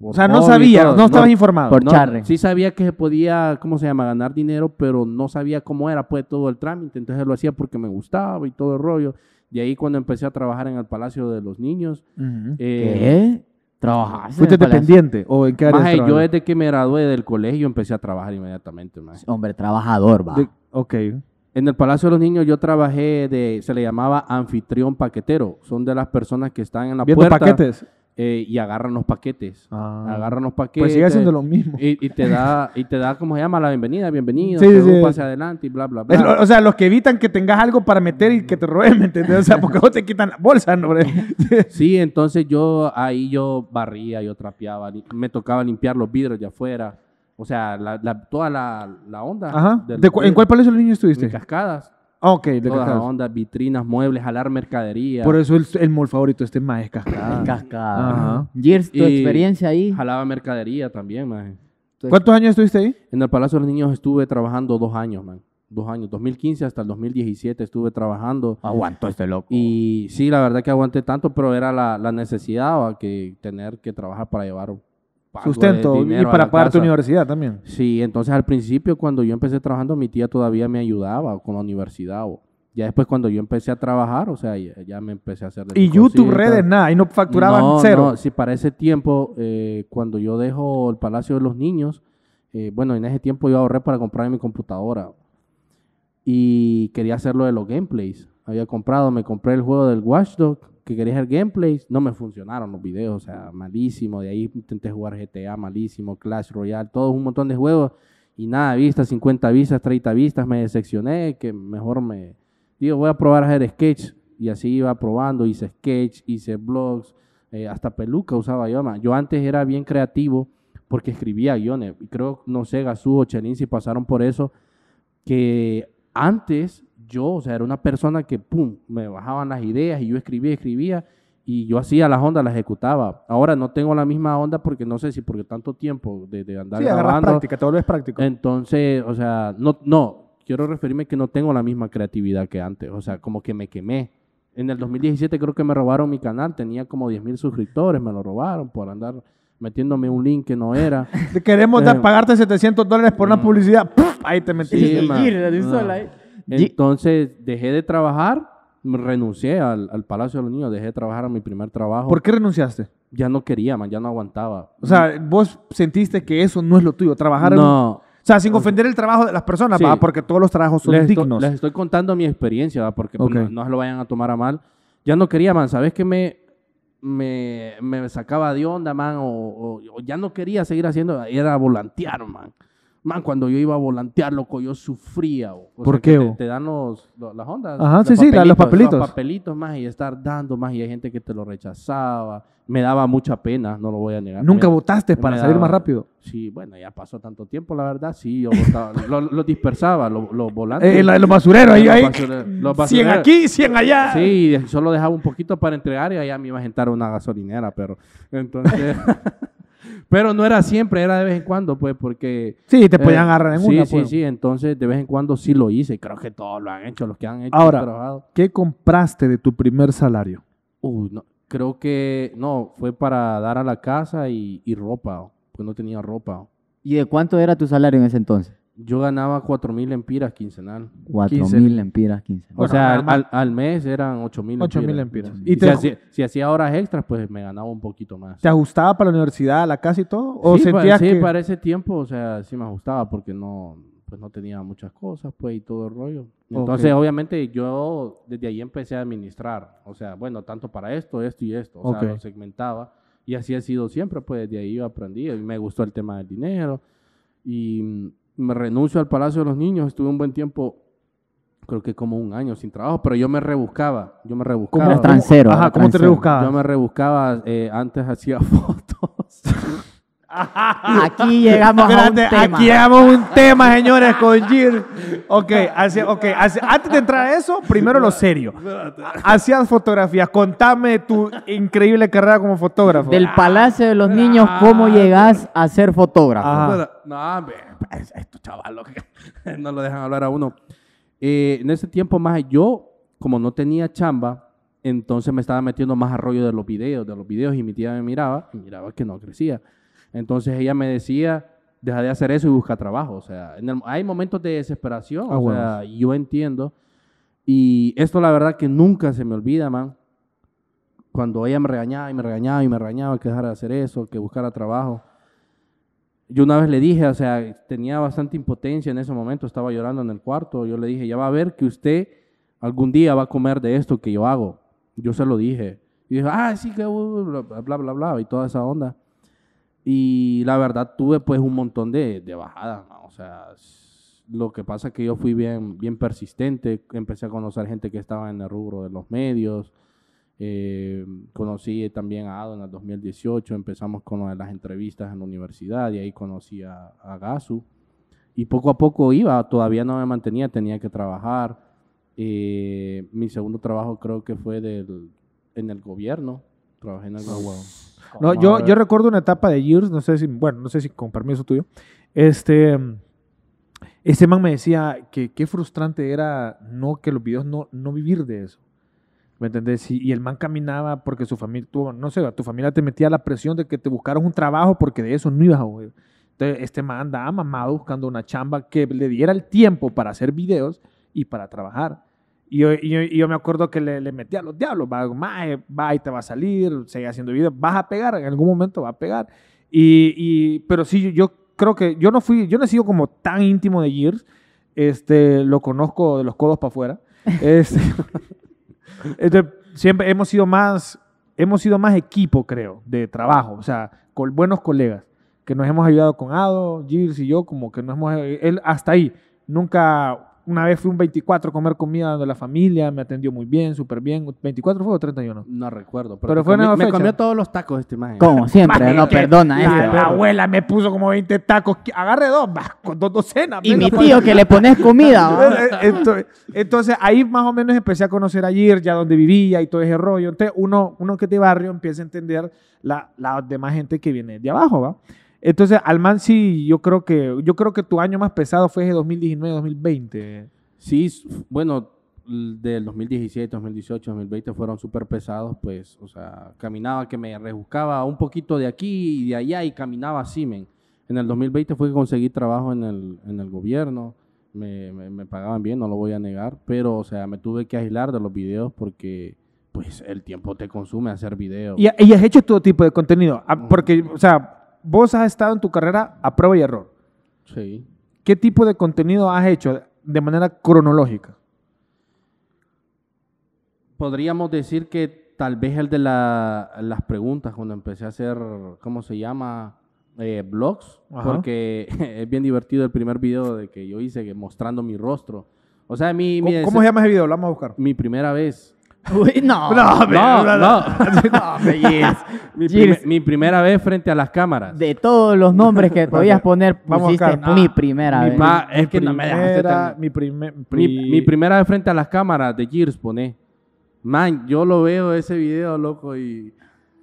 o sea, no sabía, no, estaba informado. Por Sí sabía que se podía, ¿cómo se llama? Ganar dinero, pero no sabía cómo era pues todo el trámite, entonces lo hacía porque me gustaba y todo el rollo. De ahí cuando empecé a trabajar en el Palacio de los Niños, eh, ¿qué? ¿Trabajaste? ¿Fuiste dependiente? ¿O en qué área yo desde que me gradué del colegio empecé a trabajar inmediatamente. Hombre, trabajador, va. okay. ok. En el Palacio de los Niños yo trabajé de, se le llamaba anfitrión paquetero. Son de las personas que están en la ¿Viendo puerta. paquetes? Eh, y agarran los paquetes. Ah. Agarran los paquetes. Pues sigue haciendo lo mismo. Y, te da, y te da, ¿cómo se llama? La bienvenida, bienvenido. Sí, sí, pase adelante y bla, bla, bla. o sea, los que evitan que tengas algo para meter y que te roben, ¿me O sea, porque vos te quitan la bolsa, ¿no? sí, entonces yo ahí yo barría, yo trapeaba, me tocaba limpiar los vidrios de afuera. O sea, la, la, toda la, la onda. Ajá. ¿En cuál palacio de los niños estuviste? En Cascadas. Ah, ok, de Todas las ondas, vitrinas, muebles, jalar mercadería. Por eso el, el mall favorito este más es Cascadas. Cascadas. Ajá. tu experiencia ahí. Jalaba mercadería también, man. ¿Cuántos años estuviste ahí? En el Palacio de los Niños estuve trabajando dos años, man. Dos años. 2015 hasta el 2017 estuve trabajando. Aguantó este loco. Y sí, la verdad que aguanté tanto, pero era la, la necesidad ¿va? que tener que trabajar para llevar Sustento y para pagar tu universidad también. Sí, entonces al principio cuando yo empecé trabajando, mi tía todavía me ayudaba con la universidad. O, ya después cuando yo empecé a trabajar, o sea, ya, me empecé a hacer... Y YouTube, redes, nada, y no facturaban cero. No, sí, para ese tiempo, eh, cuando yo dejo el Palacio de los Niños, eh, bueno, en ese tiempo yo ahorré para comprar mi computadora. Y quería hacerlo de los gameplays. Había comprado, me compré el juego del Watchdog que quería hacer gameplays, no me funcionaron los videos, o sea, malísimo. De ahí intenté jugar GTA, malísimo, Clash Royale, todo un montón de juegos y nada, vistas, 50 vistas, 30 vistas, me decepcioné, que mejor me. Digo, voy a probar a hacer sketch y así iba probando, hice sketch, hice blogs, eh, hasta peluca usaba yo. Yo antes era bien creativo porque escribía guiones. Y creo, no sé, Gasú o Chelín si pasaron por eso, que antes yo, o sea, era una persona que, ¡pum!, me bajaban las ideas y yo escribía, escribía y yo hacía las ondas, las ejecutaba. Ahora no tengo la misma onda porque no sé si porque tanto tiempo de, de andar sí, grabando. práctica, todo es práctico. Entonces, o sea, no, no, quiero referirme que no tengo la misma creatividad que antes, o sea, como que me quemé. En el 2017 creo que me robaron mi canal, tenía como 10 mil suscriptores, me lo robaron por andar metiéndome un link que no era. Queremos eh, pagarte 700 dólares por una mm. publicidad, ¡pum! ahí te metiste. Sí, entonces dejé de trabajar, renuncié al, al Palacio de los Niños, dejé de trabajar a mi primer trabajo. ¿Por qué renunciaste? Ya no quería, man, ya no aguantaba. O sea, vos sentiste que eso no es lo tuyo, trabajar. No. O sea, sin ofender el trabajo de las personas, sí. porque todos los trabajos son les dignos. les estoy contando mi experiencia, ¿va? porque pues, no, se lo vayan a tomar a mal. Ya no quería, man, ¿sabes que me, me, me, sacaba de onda, man? o, ya no quería seguir haciendo, era volantear, man. Man, cuando yo iba a volantear, loco, yo sufría. O, qué? Te, dan las ondas. Ajá, sí, sí, los papelitos. papelitos, más, y estar dando, más, y hay gente que te lo rechazaba. Me daba mucha pena, no lo voy a negar. ¿Nunca votaste para salir más rápido? Sí, bueno, ya pasó tanto tiempo, la verdad, sí, yo votaba. los lo dispersaba, los volantes. Eh, los basureros ahí, ahí. cien aquí, 100 allá. Sí, solo dejaba un poquito para entregar y allá me iba a sentar una gasolinera, pero entonces... Pero no era siempre, era de vez en cuando, pues, porque... Sí, te podían eh, agarrar en sí, una, Sí, pues. sí, entonces de vez en cuando sí lo hice. Creo que todos lo han hecho, los que han hecho. Ahora, ¿qué compraste de tu primer salario? no, creo que... No, fue para dar a la casa y, y ropa, pues no tenía ropa. ¿Y de cuánto era tu salario en ese entonces? yo ganaba 4.000 empiras quincenal. 4.000 empiras quincenal. o sea, al, al, mes eran 8.000 empiras. empiras. Y, si, hacía, horas extras, pues me ganaba un poquito más. ¿Te ajustaba para la universidad, la casa y todo? ¿O sí, sentías para, que... para ese tiempo, o sea, sí me ajustaba porque no, pues no tenía muchas cosas, pues, y todo el rollo. Entonces, obviamente, yo desde ahí empecé a administrar. O sea, bueno, tanto para esto, esto y esto. O sea, lo segmentaba. Y así ha sido siempre, pues, desde ahí yo aprendí. Y me gustó el tema del dinero. Y me renuncio al Palacio de los Niños, estuve un buen tiempo creo que como un año sin trabajo, pero yo me rebuscaba, yo me rebuscaba. Como transero. Ajá, ¿cómo te rebuscaba Yo me rebuscaba, eh, antes hacía fotos. aquí llegamos a un tema. Aquí llegamos un tema, señores, con Gir. Ok, hace okay antes de entrar a eso, primero lo serio. Hacías fotografías. Contame tu increíble carrera como fotógrafo. Del Palacio de los Niños, ¿cómo llegas a ser fotógrafo? No, pues, estos chavalos no lo dejan hablar a uno. Eh, en ese tiempo más, yo, como no tenía chamba, entonces me estaba metiendo más a de los videos, de los videos, y mi tía me miraba, y miraba que no crecía. Entonces ella me decía, deja de hacer eso y busca trabajo. O sea, hay momentos de desesperación, ah, o sea, yo entiendo. Y esto la verdad que nunca se me olvida, man. Cuando ella me regañaba y me regañaba y me regañaba que dejara de hacer eso, que buscara trabajo yo una vez le dije, o sea, tenía bastante impotencia en ese momento, estaba llorando en el cuarto, yo le dije, ya va a ver que usted algún día va a comer de esto que yo hago. Yo se lo dije. Y dijo, ah, sí, que bla, bla, bla, bla, y toda esa onda. Y la verdad tuve pues un montón de, de bajadas, o sea, lo que pasa es que yo fui bien, bien persistente, empecé a conocer gente que estaba en el rubro de los medios, eh, conocí también a Ado en el 2018, empezamos con las entrevistas en la universidad y ahí conocí a, Gasu. Y poco a poco iba, todavía no me mantenía, tenía que trabajar. Eh, mi segundo trabajo creo que fue del, en el gobierno. Trabajé en el ah, No, yo, yo recuerdo una etapa de Years, no sé si, bueno, no sé si con permiso tuyo. Este, este man me decía que qué frustrante era no que los videos no, no vivir de eso. ¿Me entendés? Y, el man caminaba porque su familia, tuvo, no sé, tu familia te metía la presión de que te buscaras un trabajo porque de eso no ibas a huir. Entonces, este man andaba mamado buscando una chamba que le diera el tiempo para hacer videos y para trabajar. Y yo, me acuerdo que le, metía a los diablos, va, va y te va a salir, sigue haciendo videos, vas a pegar, en algún momento va a pegar. Y, pero sí, yo creo que yo no fui, yo no he sido como tan íntimo de Gears, este, lo conozco de los codos para afuera. Este, entonces, siempre hemos sido más, hemos sido más equipo, creo, de trabajo, o sea, con buenos colegas, que nos hemos ayudado con Ado, Gilles y yo, como que nos hemos, él hasta ahí, nunca una vez fui un 24 a comer comida de la familia, me atendió muy bien, súper bien. ¿24 fue o 31? No recuerdo. Pero, Me comió todos los tacos esta imagen. Como siempre, no, perdona. La, eh. abuela me puso como 20 tacos. Agarre dos, con dos docenas. Y mi tío que le pones comida. entonces, ahí más o menos empecé a conocer a ya donde vivía y todo ese rollo. Entonces, uno, uno que es de barrio empieza a entender la, la demás gente que viene de abajo, ¿va? Entonces, Alman, yo creo que yo creo que tu año más pesado fue ese 2019-2020. Sí, bueno, del 2017, 2018, 2020 fueron súper pesados, pues, o sea, caminaba que me rebuscaba un poquito de aquí y de allá y caminaba así, men. En el 2020 fue que conseguí trabajo en el, en el gobierno, me, me, pagaban bien, no lo voy a negar, pero, o sea, me tuve que aislar de los videos porque, pues, el tiempo te consume hacer videos. Y, y has hecho todo tipo de contenido, ah, porque, o sea vos has estado en tu carrera a prueba y error. Sí. ¿Qué tipo de contenido has hecho de manera cronológica? Podríamos decir que tal vez el de las preguntas, cuando empecé a hacer, ¿cómo se llama? Eh, blogs, porque es bien divertido el primer video de que yo hice mostrando mi rostro. O sea, mi, ¿Cómo, se llama ese video? vamos a buscar. Mi primera vez. Uy, no. No, no, no. no. mi, mi, primera vez frente a las cámaras. De todos los nombres que podías poner, Vamos pusiste mi primera vez. es que no me dejaste mi, mi, primera vez frente a las cámaras de Gears, pone. Man, yo lo veo ese video, loco, y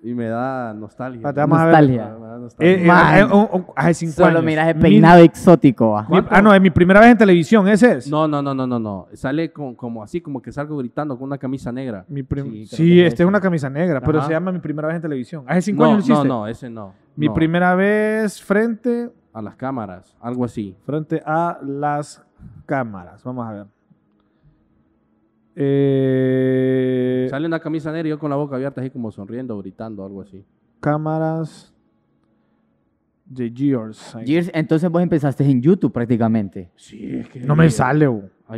y me da nostalgia. Ah, nostalgia. Me da nostalgia. Eh, eh, eh, Solo mira peinado exótico. ah, no, es mi primera vez en televisión, ese es. No, no, no, no, no, no. Sale como así, como que salgo gritando con una camisa negra. Sí, este es una camisa negra, pero se llama mi primera vez en televisión. Hace ah, cinco años no, no, ese no. Mi primera vez frente, A las cámaras, algo así. frente a las cámaras. Vamos a ver. Eh, sale una camisa negra y yo con la boca abierta, así como sonriendo, gritando, algo así. Cámaras de Gears. Gears, entonces vos empezaste en YouTube prácticamente. Sí, es que. No me sale,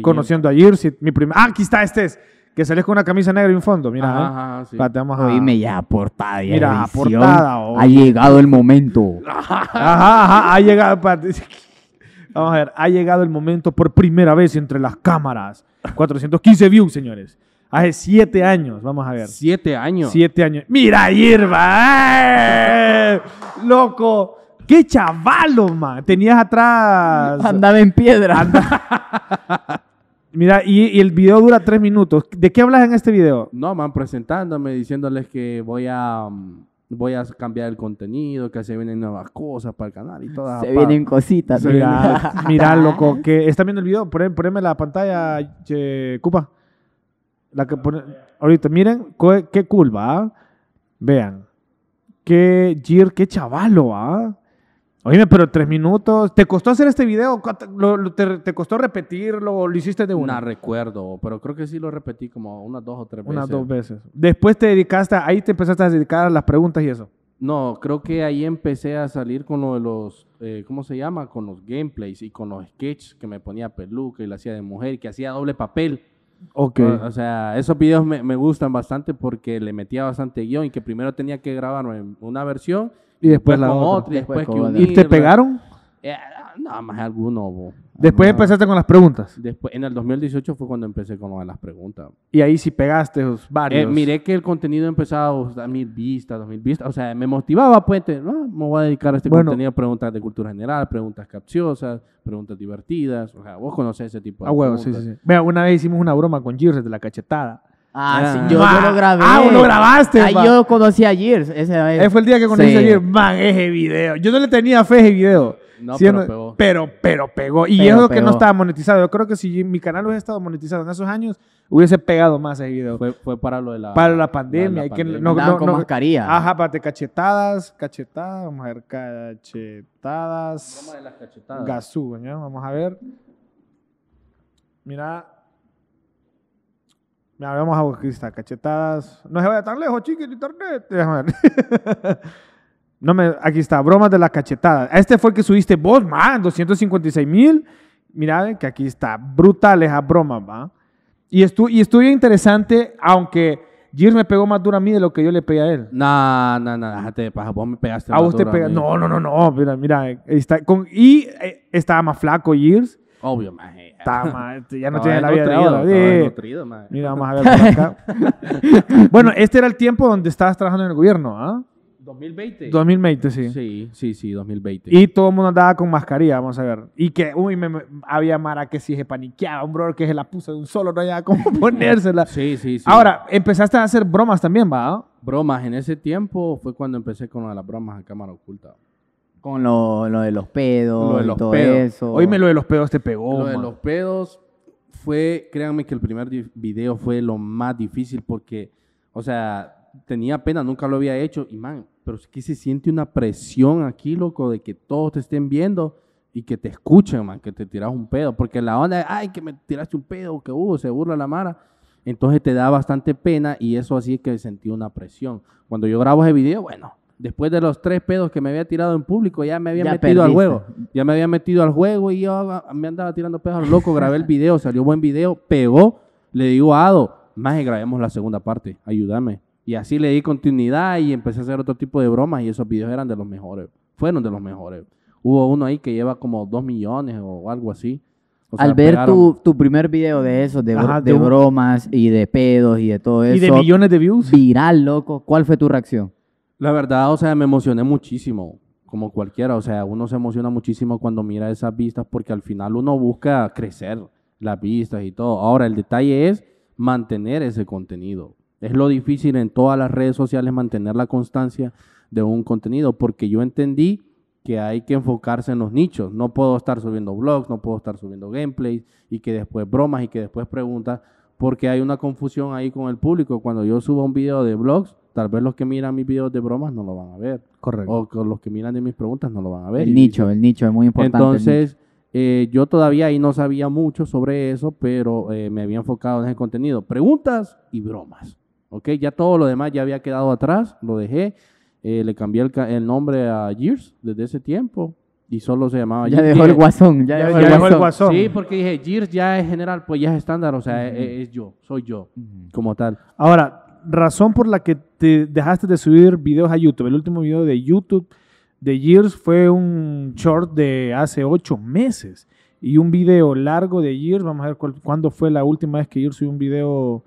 Conociendo a Gears, mi primer. Ah, aquí está, este Que sale con una camisa negra y un fondo, mira. Ajá, eh. ajá sí. a... Oíme ya, portada. mira, Ha llegado el momento. ajá, ha llegado. Vamos a ver, ha llegado el momento por primera vez entre las cámaras 415 views, señores. Hace siete años, vamos a ver. ¿Siete años? Siete años. ¡Mira, Irva! Eh. ¡Loco! ¡Qué chavalos, man! Tenías atrás... Andaba en piedra. Mira, y, el video dura tres minutos. ¿De qué hablas en este video? No, man, presentándome, diciéndoles que voy a... Mm, voy a cambiar el contenido, que se vienen nuevas cosas para el canal y todas. Se vienen cositas. Mira, mira, loco, que están viendo el video, poneme la pantalla, che, eh, Cupa. La que pone, ahorita, miren qué, culpa, cool, Vean. Qué gir qué chavalo, ¿ah? Oíme, pero tres minutos. ¿Te costó hacer este video? te, costó repetirlo o lo hiciste de una? No recuerdo, pero creo que sí lo repetí como unas dos o tres veces. Unas dos veces. Después te dedicaste, ahí te empezaste a dedicar a las preguntas y eso. No, creo que ahí empecé a salir con lo de los, eh, ¿cómo se llama? Con los gameplays y con los sketches que me ponía peluca y la hacía de mujer, que hacía doble papel. Ok. O, sea, esos videos me, gustan bastante porque le metía bastante guión y que primero tenía que en una versión y después, la otra. y te pegaron? Eh, nada más alguno. Después empezaste con las preguntas. Después, en el 2018 fue cuando empecé con las preguntas. Y ahí sí pegaste varios. Eh, miré que el contenido empezaba a dar mil vistas, dos mil vistas. O sea, me motivaba, pues, no, me voy a dedicar a este bueno, contenido, preguntas de cultura general, preguntas capciosas, preguntas divertidas. O sea, vos conocés ese tipo de ah, huevo, sí, sí, Mira, una vez hicimos una broma con Gears de la cachetada. Ah, sí, ah. yo, lo grabé. Ah, lo grabaste. Ahí yo conocí a Gears Ese fue el día que conocí a Gears. Man, ese video. Yo no le tenía fe a ese video. No, pero pegó. Pero, pero pegó. Y es lo que no estaba monetizado. Yo creo que si mi canal hubiese estado monetizado en esos años, hubiese pegado más ese video. Fue, para lo de la... Para la pandemia. Para no, no, con mascarilla. Ajá, para cachetadas, cachetadas, vamos a ver, cachetadas. Vamos de las cachetadas. Gazú, ¿no? Vamos a ver. Mira, Mira, vamos a buscar cachetadas. No se vaya tan lejos, chiqui, internet. no me, aquí está, bromas de las cachetadas. Este fue el que subiste vos, man, 256 mil. Mira, que aquí está, brutales a bromas, va. Y, estu, y estuvo interesante, aunque... Gears me pegó más duro a mí de lo que yo le pegué a él. No, no, no, déjate de paja, vos me pegaste. A vos te pegaste. No, no, no, no, mira, mira, está, y eh, estaba más flaco Gears. Obvio, maje. Eh, Está, ah. este, Ya no, tiene la vida nutrido, de ahora. nutrido, Mira, vamos a ver acá. bueno, este era el tiempo donde estabas trabajando en el gobierno, ¿ah? 2020. 2020, sí. Sí, sí, sí, 2020. Y todo el mundo andaba con mascarilla, vamos a ver. Y que, uy, me, había Mara que sí se paniqueaba, un brother que se la puso de un solo, no había cómo ponérsela. sí, sí, sí. Ahora, empezaste a hacer bromas también, ¿va? Bromas, en ese tiempo fue cuando empecé con las bromas a cámara oculta. Con lo, de los pedos, todo Oíme, lo de los pedos te pegó. Lo de los pedos fue, créanme que el primer video fue lo más difícil porque, o sea, tenía pena, nunca lo había hecho. Y man, pero es que se siente una presión aquí, loco, de que todos te estén viendo y que te escuchen, man, que te tiras un pedo. Porque la onda es, ay, que me tiraste un pedo, que hubo, uh, se burla la Mara. Entonces te da bastante pena y eso así es que sentí una presión. Cuando yo grabo ese video, bueno, después de los tres pedos que me había tirado en público, ya me había metido al juego. Ya me había metido al juego y yo ah, me andaba tirando pedos loco. Grabé el video, salió buen video, pegó. Le digo a Ado, más que grabemos la segunda parte, ayúdame. Y así le di continuidad y empecé a hacer otro tipo de bromas y esos videos eran de los mejores. Fueron de los mejores. Hubo uno ahí que lleva como dos millones o algo así. Al ver tu, tu, primer video de eso, de bromas y de pedos y de todo eso. Y de millones de views. Viral, loco. ¿Cuál fue tu reacción? La verdad, o sea, me emocioné muchísimo, como cualquiera, o sea, uno se emociona muchísimo cuando mira esas vistas porque al final uno busca crecer las vistas y todo. Ahora, el detalle es mantener ese contenido. Es lo difícil en todas las redes sociales mantener la constancia de un contenido, porque yo entendí que hay que enfocarse en los nichos. No puedo estar subiendo blogs, no puedo estar subiendo gameplays y que después bromas y que después preguntas, porque hay una confusión ahí con el público. Cuando yo subo un video de blogs, tal vez los que miran mis videos de bromas no lo van a ver. Correcto. O los que miran de mis preguntas no lo van a ver. El nicho, el nicho es muy importante. Entonces, eh, yo todavía ahí no sabía mucho sobre eso, pero eh, me había enfocado en ese contenido. Preguntas y bromas. ¿Ok? Ya todo lo demás ya había quedado atrás, lo dejé. Eh, le cambié el, nombre a Gears desde ese tiempo y solo se llamaba Ya dejó el guasón, ya, dejó, el, guasón. Sí, porque dije, Gears ya es general, pues ya es estándar, o sea, e, e, es, yo, soy yo, como tal. Ahora, razón por la que te dejaste de subir videos a YouTube, el último video de YouTube de Gears fue un short de hace ocho meses y un video largo de Gears, vamos a ver cuándo fue la última vez que Gears subió un video,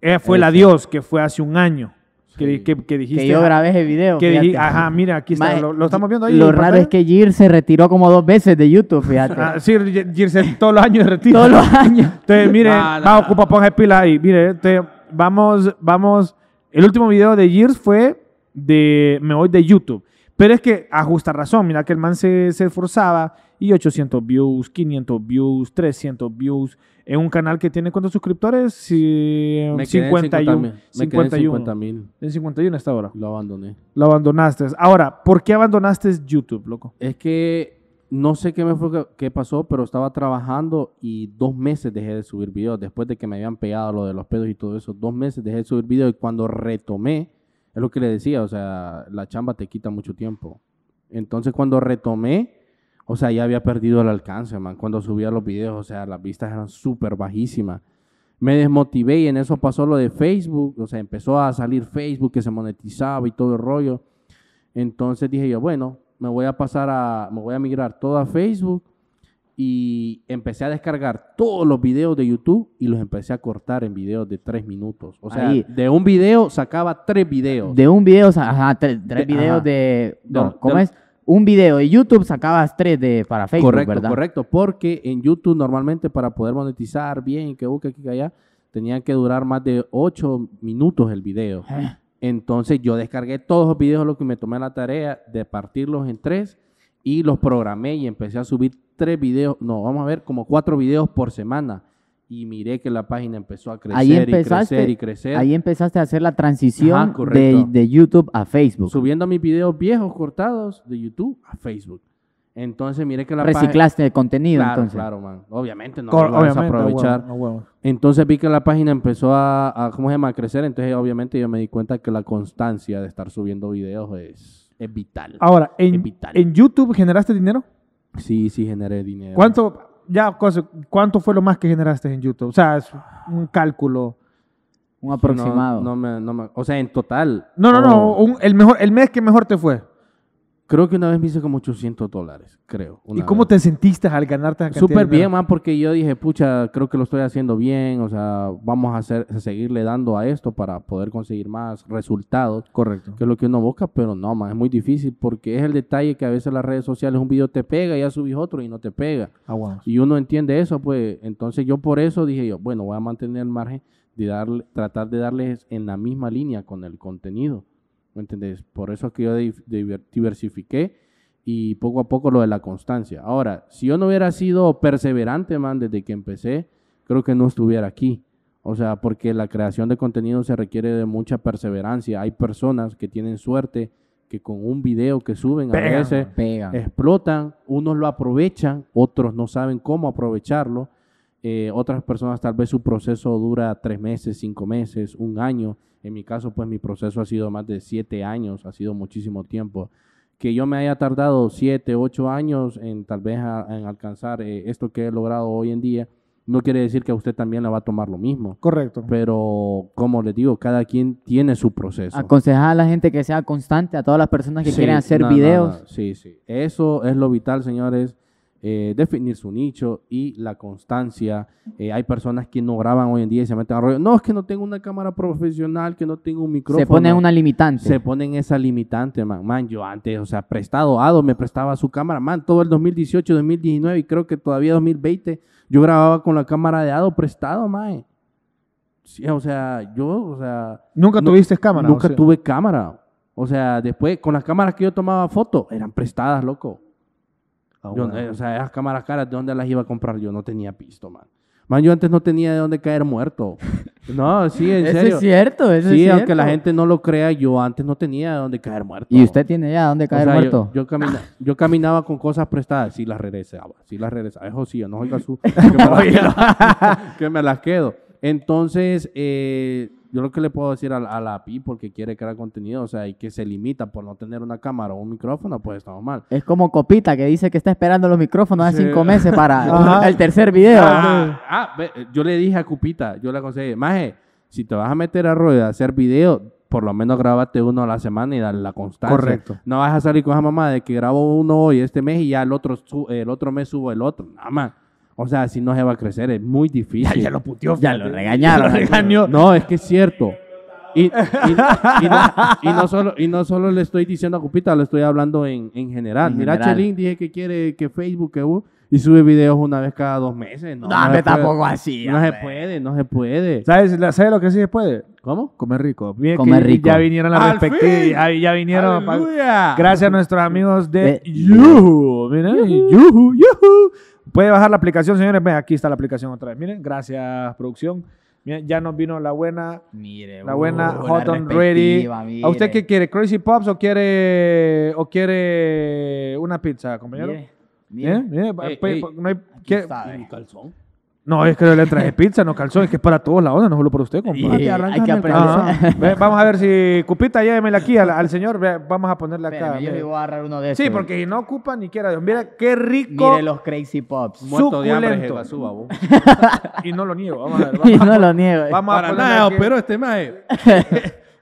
eh, fue el adiós, que fue hace un año. Que, dijiste. Que yo ah, grabé ese video. Que dijiste, ajá, mira, aquí está. lo, estamos viendo ahí. Lo raro es que Gir se retiró como dos veces de YouTube, fíjate. Ah, sí, Gir se todos los años se retira. Todos los años. Entonces, mire, ah, ocupa, ponga pila ahí. Mire, te vamos, vamos. El último video de Gir fue de. Me voy de YouTube. Pero es que, a justa razón, mira que el man se esforzaba 800 views, 500 views, 300 views. En un canal que tiene cuántos suscriptores? Si, me 51. Quedé en En 51 hasta ahora. Lo abandoné. Lo abandonaste. Ahora, ¿por qué abandonaste YouTube, loco? Es que no sé qué me fue qué pasó, pero estaba trabajando y dos meses dejé de subir videos. Después de que me habían pegado lo de los pedos y todo eso, dos meses dejé de subir videos y cuando retomé, es lo que le decía, o sea, la chamba te quita mucho tiempo. Entonces cuando retomé, o sea, ya había perdido el alcance, man, cuando subía los videos, o sea, las vistas eran súper bajísimas. Me desmotivé y en eso pasó lo de Facebook, o sea, empezó a salir Facebook que se monetizaba y todo el rollo. Entonces dije yo, bueno, me voy a pasar a, me voy a migrar todo a Facebook y empecé a descargar todos los videos de YouTube y los empecé a cortar en videos de tres minutos. O sea, de un video sacaba tres videos. De un video, sacaba tres, videos de, no, ¿cómo es? un video de YouTube sacabas tres de, para Facebook, correcto, ¿verdad? Correcto, porque en YouTube normalmente para poder monetizar bien, que busque aquí que allá, tenía que durar más de ocho minutos el video. Ah. Entonces yo descargué todos los videos, lo que me tomé la tarea de partirlos en tres y los programé y empecé a subir tres videos, no, vamos a ver, como cuatro videos por semana y miré que la página empezó a crecer y crecer y crecer. Ahí empezaste a hacer la transición de, YouTube a Facebook. Subiendo mis videos viejos cortados de YouTube a Facebook. Entonces miré que la Reciclaste página... el contenido entonces. Claro, man. Obviamente no vamos lo a aprovechar. Entonces vi que la página empezó a, ¿cómo se llama? A crecer. Entonces obviamente yo me di cuenta que la constancia de estar subiendo videos es, vital. Ahora, en, ¿en YouTube generaste dinero? Sí, sí generé dinero. ¿Cuánto? ya, ¿cuánto fue lo más que generaste en YouTube? O sea, es un cálculo. Un aproximado. No, o sea, en total. No, no, no. Oh. el, mejor, el mes que mejor te fue. Creo que una vez me hice como 800 dólares, creo. ¿Y cómo te sentiste al ganarte? Súper bien, más porque yo dije, pucha, creo que lo estoy haciendo bien, o sea, vamos a, hacer, seguirle dando a esto para poder conseguir más resultados. Correcto. Que es lo que uno busca, pero no, más es muy difícil porque es el detalle que a veces las redes sociales un video te pega, ya subís otro y no te pega. Ah, wow. Y uno entiende eso, pues, entonces yo por eso dije yo, bueno, voy a mantener el margen de darle, tratar de darles en la misma línea con el contenido. ¿Me entendés? Por eso que yo diversifiqué y poco a poco lo de la constancia. Ahora, si yo no hubiera sido perseverante, man, desde que empecé, creo que no estuviera aquí. O sea, porque la creación de contenido se requiere de mucha perseverancia. Hay personas que tienen suerte, que con un video que suben a veces explotan, unos lo aprovechan, otros no saben cómo aprovecharlo. Eh, otras personas tal vez su proceso dura tres meses, cinco meses, un año. En mi caso, pues mi proceso ha sido más de siete años, ha sido muchísimo tiempo. Que yo me haya tardado siete, ocho años en tal vez en alcanzar eh, esto que he logrado hoy en día, no quiere decir que a usted también le va a tomar lo mismo. Correcto. Pero, como les digo, cada quien tiene su proceso. Aconsejar a la gente que sea constante, a todas las personas que quieren hacer videos. Sí, sí. Eso es lo vital, señores. Eh, definir su nicho y la constancia. Eh, hay personas que no graban hoy en día y se meten a rollo. No, es que no tengo una cámara profesional, que no tengo un micrófono. Se pone una limitante. Se ponen esa limitante, man. yo antes, o sea, prestado, Ado me prestaba su cámara, man, todo el 2018, 2019 y creo que todavía 2020, yo grababa con la cámara de Ado prestado, man. o sea, yo, o sea... Nunca tuviste cámara. Nunca tuve cámara. O sea, después, con las cámaras que yo tomaba fotos, eran prestadas, loco. Ah, o sea, esas cámaras caras, ¿de dónde las iba a comprar? Yo no tenía pisto, man. Man, yo antes no tenía de dónde caer muerto. No, sí, en serio. Eso es cierto, eso sí, aunque la gente no lo crea, yo antes no tenía de dónde caer muerto. ¿Y usted tiene ya de dónde caer o muerto? Yo, caminaba con cosas prestadas, sí las regresaba, sí las regresaba. Eso sí, no oiga su... Que me, las, quedo. Entonces, eh, yo lo que le puedo decir a, la API porque quiere crear contenido, o sea, y que se limita por no tener una cámara o un micrófono, pues estamos mal. Es como Copita que dice que está esperando los micrófonos hace cinco meses para el tercer video. Ah, ah, ah yo le dije a Cupita yo le aconsejé, Maje, si te vas a meter a rueda a hacer video, por lo menos grábate uno a la semana y dale la constancia. Correcto. No vas a salir con esa mamá de que grabo uno hoy este mes y ya el otro, el otro mes subo el otro. Nada más. O sea, si no se va a crecer, es muy difícil. Ya, lo putió, Ya lo regañaron. regañó. No, es que es cierto. Y, no, solo, y no solo le estoy diciendo a Cupita, le estoy hablando en, general. Mira, Chelín dije que quiere que Facebook, y sube videos una vez cada dos meses. No, no, tampoco así. No se puede, no se puede. ¿Sabes, lo que sí se puede? ¿Cómo? Comer rico. Bien Comer rico. Ya vinieron las respectivas. Ya, vinieron. gracias a nuestros amigos de, Yuhu. Miren, Yuhu, Yuhu. Puede bajar la aplicación, señores. Ven, aquí está la aplicación otra vez. Miren, gracias, producción. ya nos vino la buena. Mire, la buena uh, Hot and Ready. ¿A usted qué quiere? ¿Crazy Pops o quiere, o quiere una pizza, compañero? Bien, bien. Eh, pues, eh, pues, no hay. Eh. ¿Y calzón? No, es que le traje pizza, no calzón, es que es para todos la onda, no solo para usted, compadre. hay que aprender. vamos a ver si Cupita, llévemela aquí al, al señor, vamos a ponerle acá. yo le voy a agarrar uno de esos. Sí, porque si no ocupa ni quiera Dios. Mira qué rico. Mire los Crazy Pops. Muerto de hambre, y no lo niego, vamos a ver. y no lo niego. Vamos para a nada, pero este mae.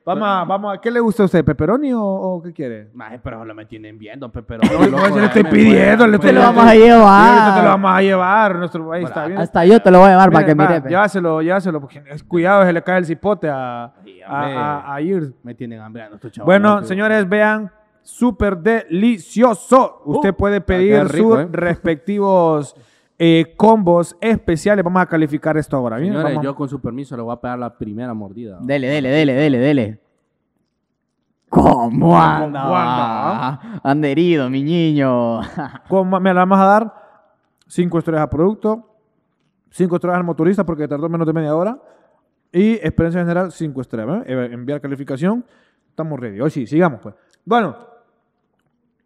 Vamos vamos ¿qué le gusta a usted? ¿Peperoni o, qué quiere? Maje, pero lo me tienen viendo, peperoni. yo le estoy pidiendo, le estoy Te lo vamos a llevar. Te lo vamos a llevar. Nuestro está bien. Hasta yo te lo voy a llevar para que mire. Ya llévaselo, llévaselo, porque cuidado, se le cae el cipote a, a, a ir. Me tienen hambre a nuestros chavos. Bueno, señores, vean, súper delicioso. Usted uh, puede pedir sus eh. respectivos Eh, combos especiales. Vamos a calificar esto ahora. Señores, yo con su permiso le voy a pegar la primera mordida. Dele, dele, dele, dele, dele. ¿Cómo anda? mi niño. me la vamos a dar? 5 estrellas al producto, 5 estrellas al motorista porque tardó menos de media hora y experiencia general 5 estrellas. ¿eh? Enviar calificación. Estamos ready. Hoy sí, sigamos pues. Bueno,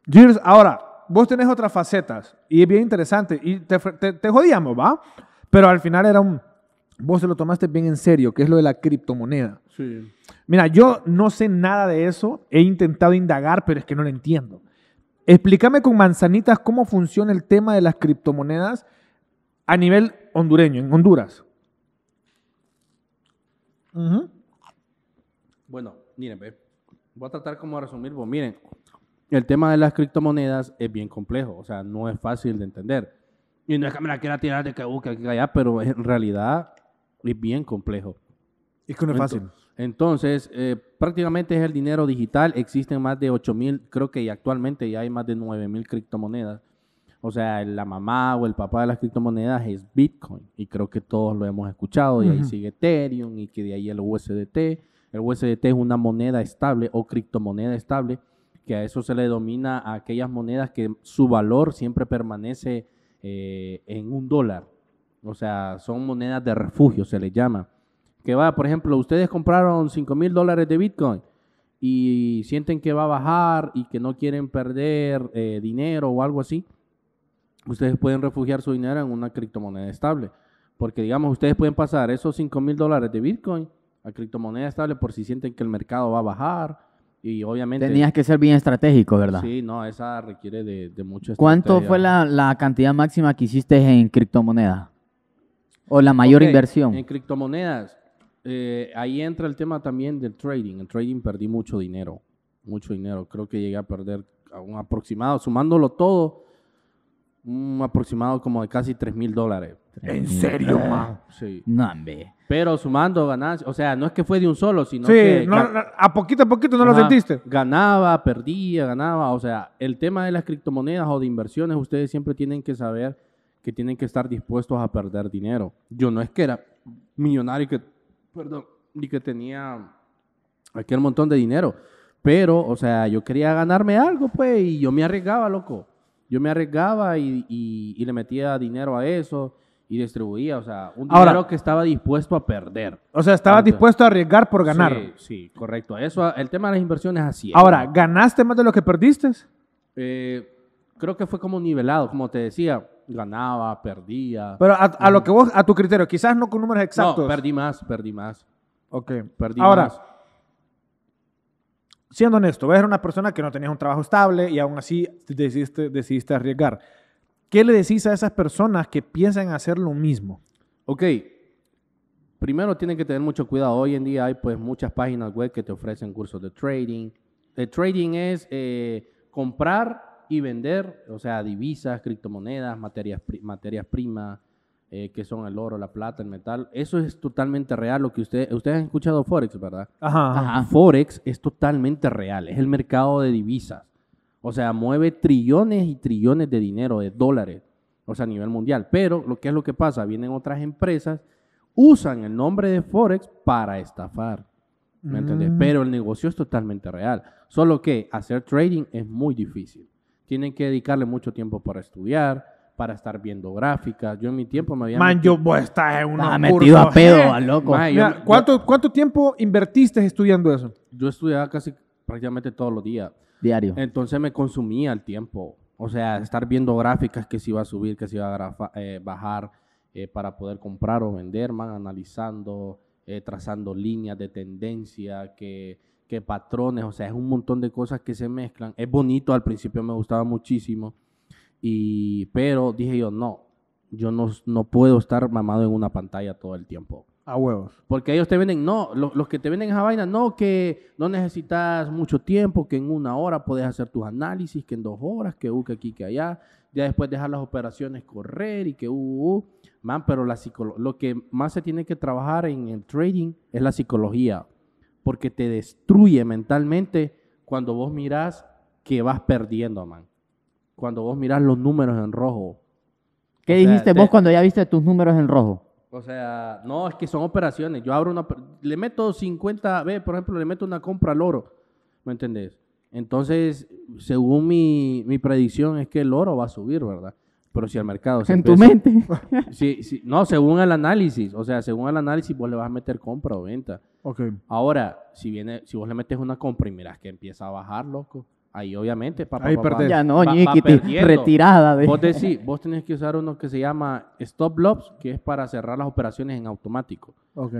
Gears ahora vos tenés otras facetas y es bien interesante y te, te, jodíamos, ¿va? Pero al final era un, vos se lo tomaste bien en serio, que es lo de la criptomoneda. Sí. Mira, yo no sé nada de eso, he intentado indagar, pero es que no lo entiendo. Explícame con manzanitas cómo funciona el tema de las criptomonedas a nivel hondureño, en Honduras. Bueno, miren, voy a tratar como a resumir. vos miren, el tema de las criptomonedas es bien complejo, o sea, no es fácil de entender. Y no es que me la quiera tirar de que busque uh, que allá, pero en realidad es bien complejo. Es que no es fácil. Entonces, eh, prácticamente es el dinero digital. Existen más de 8 mil, creo que actualmente ya hay más de 9 mil criptomonedas. O sea, la mamá o el papá de las criptomonedas es Bitcoin. Y creo que todos lo hemos escuchado. Y ahí sigue Ethereum y que de ahí el USDT. El USDT es una moneda estable o criptomoneda estable que a eso se le domina a aquellas monedas que su valor siempre permanece eh, en un dólar. O sea, son monedas de refugio, se les llama. Que va, por ejemplo, ustedes compraron 5 mil dólares de Bitcoin y sienten que va a bajar y que no quieren perder eh, dinero o algo así, ustedes pueden refugiar su dinero en una criptomoneda estable. Porque, digamos, ustedes pueden pasar esos 5 mil dólares de Bitcoin a criptomoneda estable por si sienten que el mercado va a bajar y obviamente... Tenías que ser bien estratégico, ¿verdad? Sí, no, esa requiere de, de mucho ¿Cuánto fue la, cantidad máxima que hiciste en criptomonedas? ¿O la mayor inversión? En criptomonedas, eh, ahí entra el tema también del trading. En trading perdí mucho dinero, mucho dinero. Creo que llegué a perder un aproximado, sumándolo todo, un aproximado como de casi 3 mil dólares ¿En serio, Sí. No, hombre. Pero sumando ganancias, o sea, no es que fue de un solo, sino que... a poquito a poquito no lo sentiste. Ganaba, perdía, ganaba. O sea, el tema de las criptomonedas o de inversiones, ustedes siempre tienen que saber que tienen que estar dispuestos a perder dinero. Yo no es que era millonario y que, perdón, y que tenía aquel montón de dinero. Pero, o sea, yo quería ganarme algo, pues, y yo me arriesgaba, loco. Yo me arriesgaba y le metía dinero a eso y distribuía, o sea, un dinero que estaba dispuesto a perder. O sea, estaba dispuesto a arriesgar por ganar. Sí, sí, correcto. Eso, el tema de las inversiones así. Ahora, ¿ganaste más de lo que perdiste? Eh, creo que fue como nivelado, como te decía, ganaba, perdía. Pero a, lo que vos, a tu criterio, quizás no con números exactos. No, perdí más, perdí más. Ok, perdí Ahora, Siendo honesto, vos una persona que no tenías un trabajo estable y aún así decidiste, decidiste arriesgar ¿Qué le decís a esas personas que piensan hacer lo mismo? Ok, primero tienen que tener mucho cuidado. Hoy en día hay pues muchas páginas web que te ofrecen cursos de trading. El trading es eh, comprar y vender, o sea, divisas, criptomonedas, materias, materias primas, eh, que son el oro, la plata, el metal. Eso es totalmente real. Lo que usted, ustedes han escuchado Forex, ¿verdad? ajá. Forex es totalmente real. Es el mercado de divisas. O sea, mueve trillones y trillones de dinero, de dólares, o sea, a nivel mundial. Pero, lo ¿qué es lo que pasa? Vienen otras empresas, usan el nombre de Forex para estafar. ¿Me mm. entiendes? Pero el negocio es totalmente real. Solo que hacer trading es muy difícil. Tienen que dedicarle mucho tiempo para estudiar, para estar viendo gráficas. Yo en mi tiempo me había. Man, metido... yo a pues, estar en una. ha metido a pedo, eh. a loco. ¿cuánto, ¿Cuánto tiempo invertiste estudiando eso? Yo estudiaba casi prácticamente todos los días. Diario. Entonces me consumía el tiempo. O sea, estar viendo gráficas que se iba a subir, que se iba a eh, bajar eh, para poder comprar o vender, analizando, eh, trazando líneas de tendencia, que, patrones, o sea, es un montón de cosas que se mezclan. Es bonito, al principio me gustaba muchísimo, y, pero dije yo, no, yo no, no puedo estar mamado en una pantalla todo el tiempo. A huevos. Porque ellos te venden, no, los, que te venden esa vaina, no, que no necesitas mucho tiempo, que en una hora puedes hacer tus análisis, que en dos horas, que uh, que aquí, que allá, ya después dejar las operaciones correr y que uh, man, pero la lo que más se tiene que trabajar en el trading es la psicología, porque te destruye mentalmente cuando vos mirás que vas perdiendo, man. Cuando vos mirás los números en rojo. ¿Qué dijiste vos cuando ya viste tus números en rojo? O sea, no, es que son operaciones. Yo abro una. Le meto 50 ve, por ejemplo, le meto una compra al oro. ¿Me entendés? Entonces, según mi, mi predicción, es que el oro va a subir, ¿verdad? Pero si el mercado. en tu mente. Sí, sí. no, según el análisis. O sea, según el análisis, vos le vas a meter compra o venta. Ok. Ahora, si, viene, si vos le metes una compra y mirás que empieza a bajar, loco ahí obviamente papá, que ya no, Nikiti retirada. De... Vos decís, vos tenés que usar uno que se llama stop loss, que es para cerrar las operaciones en automático.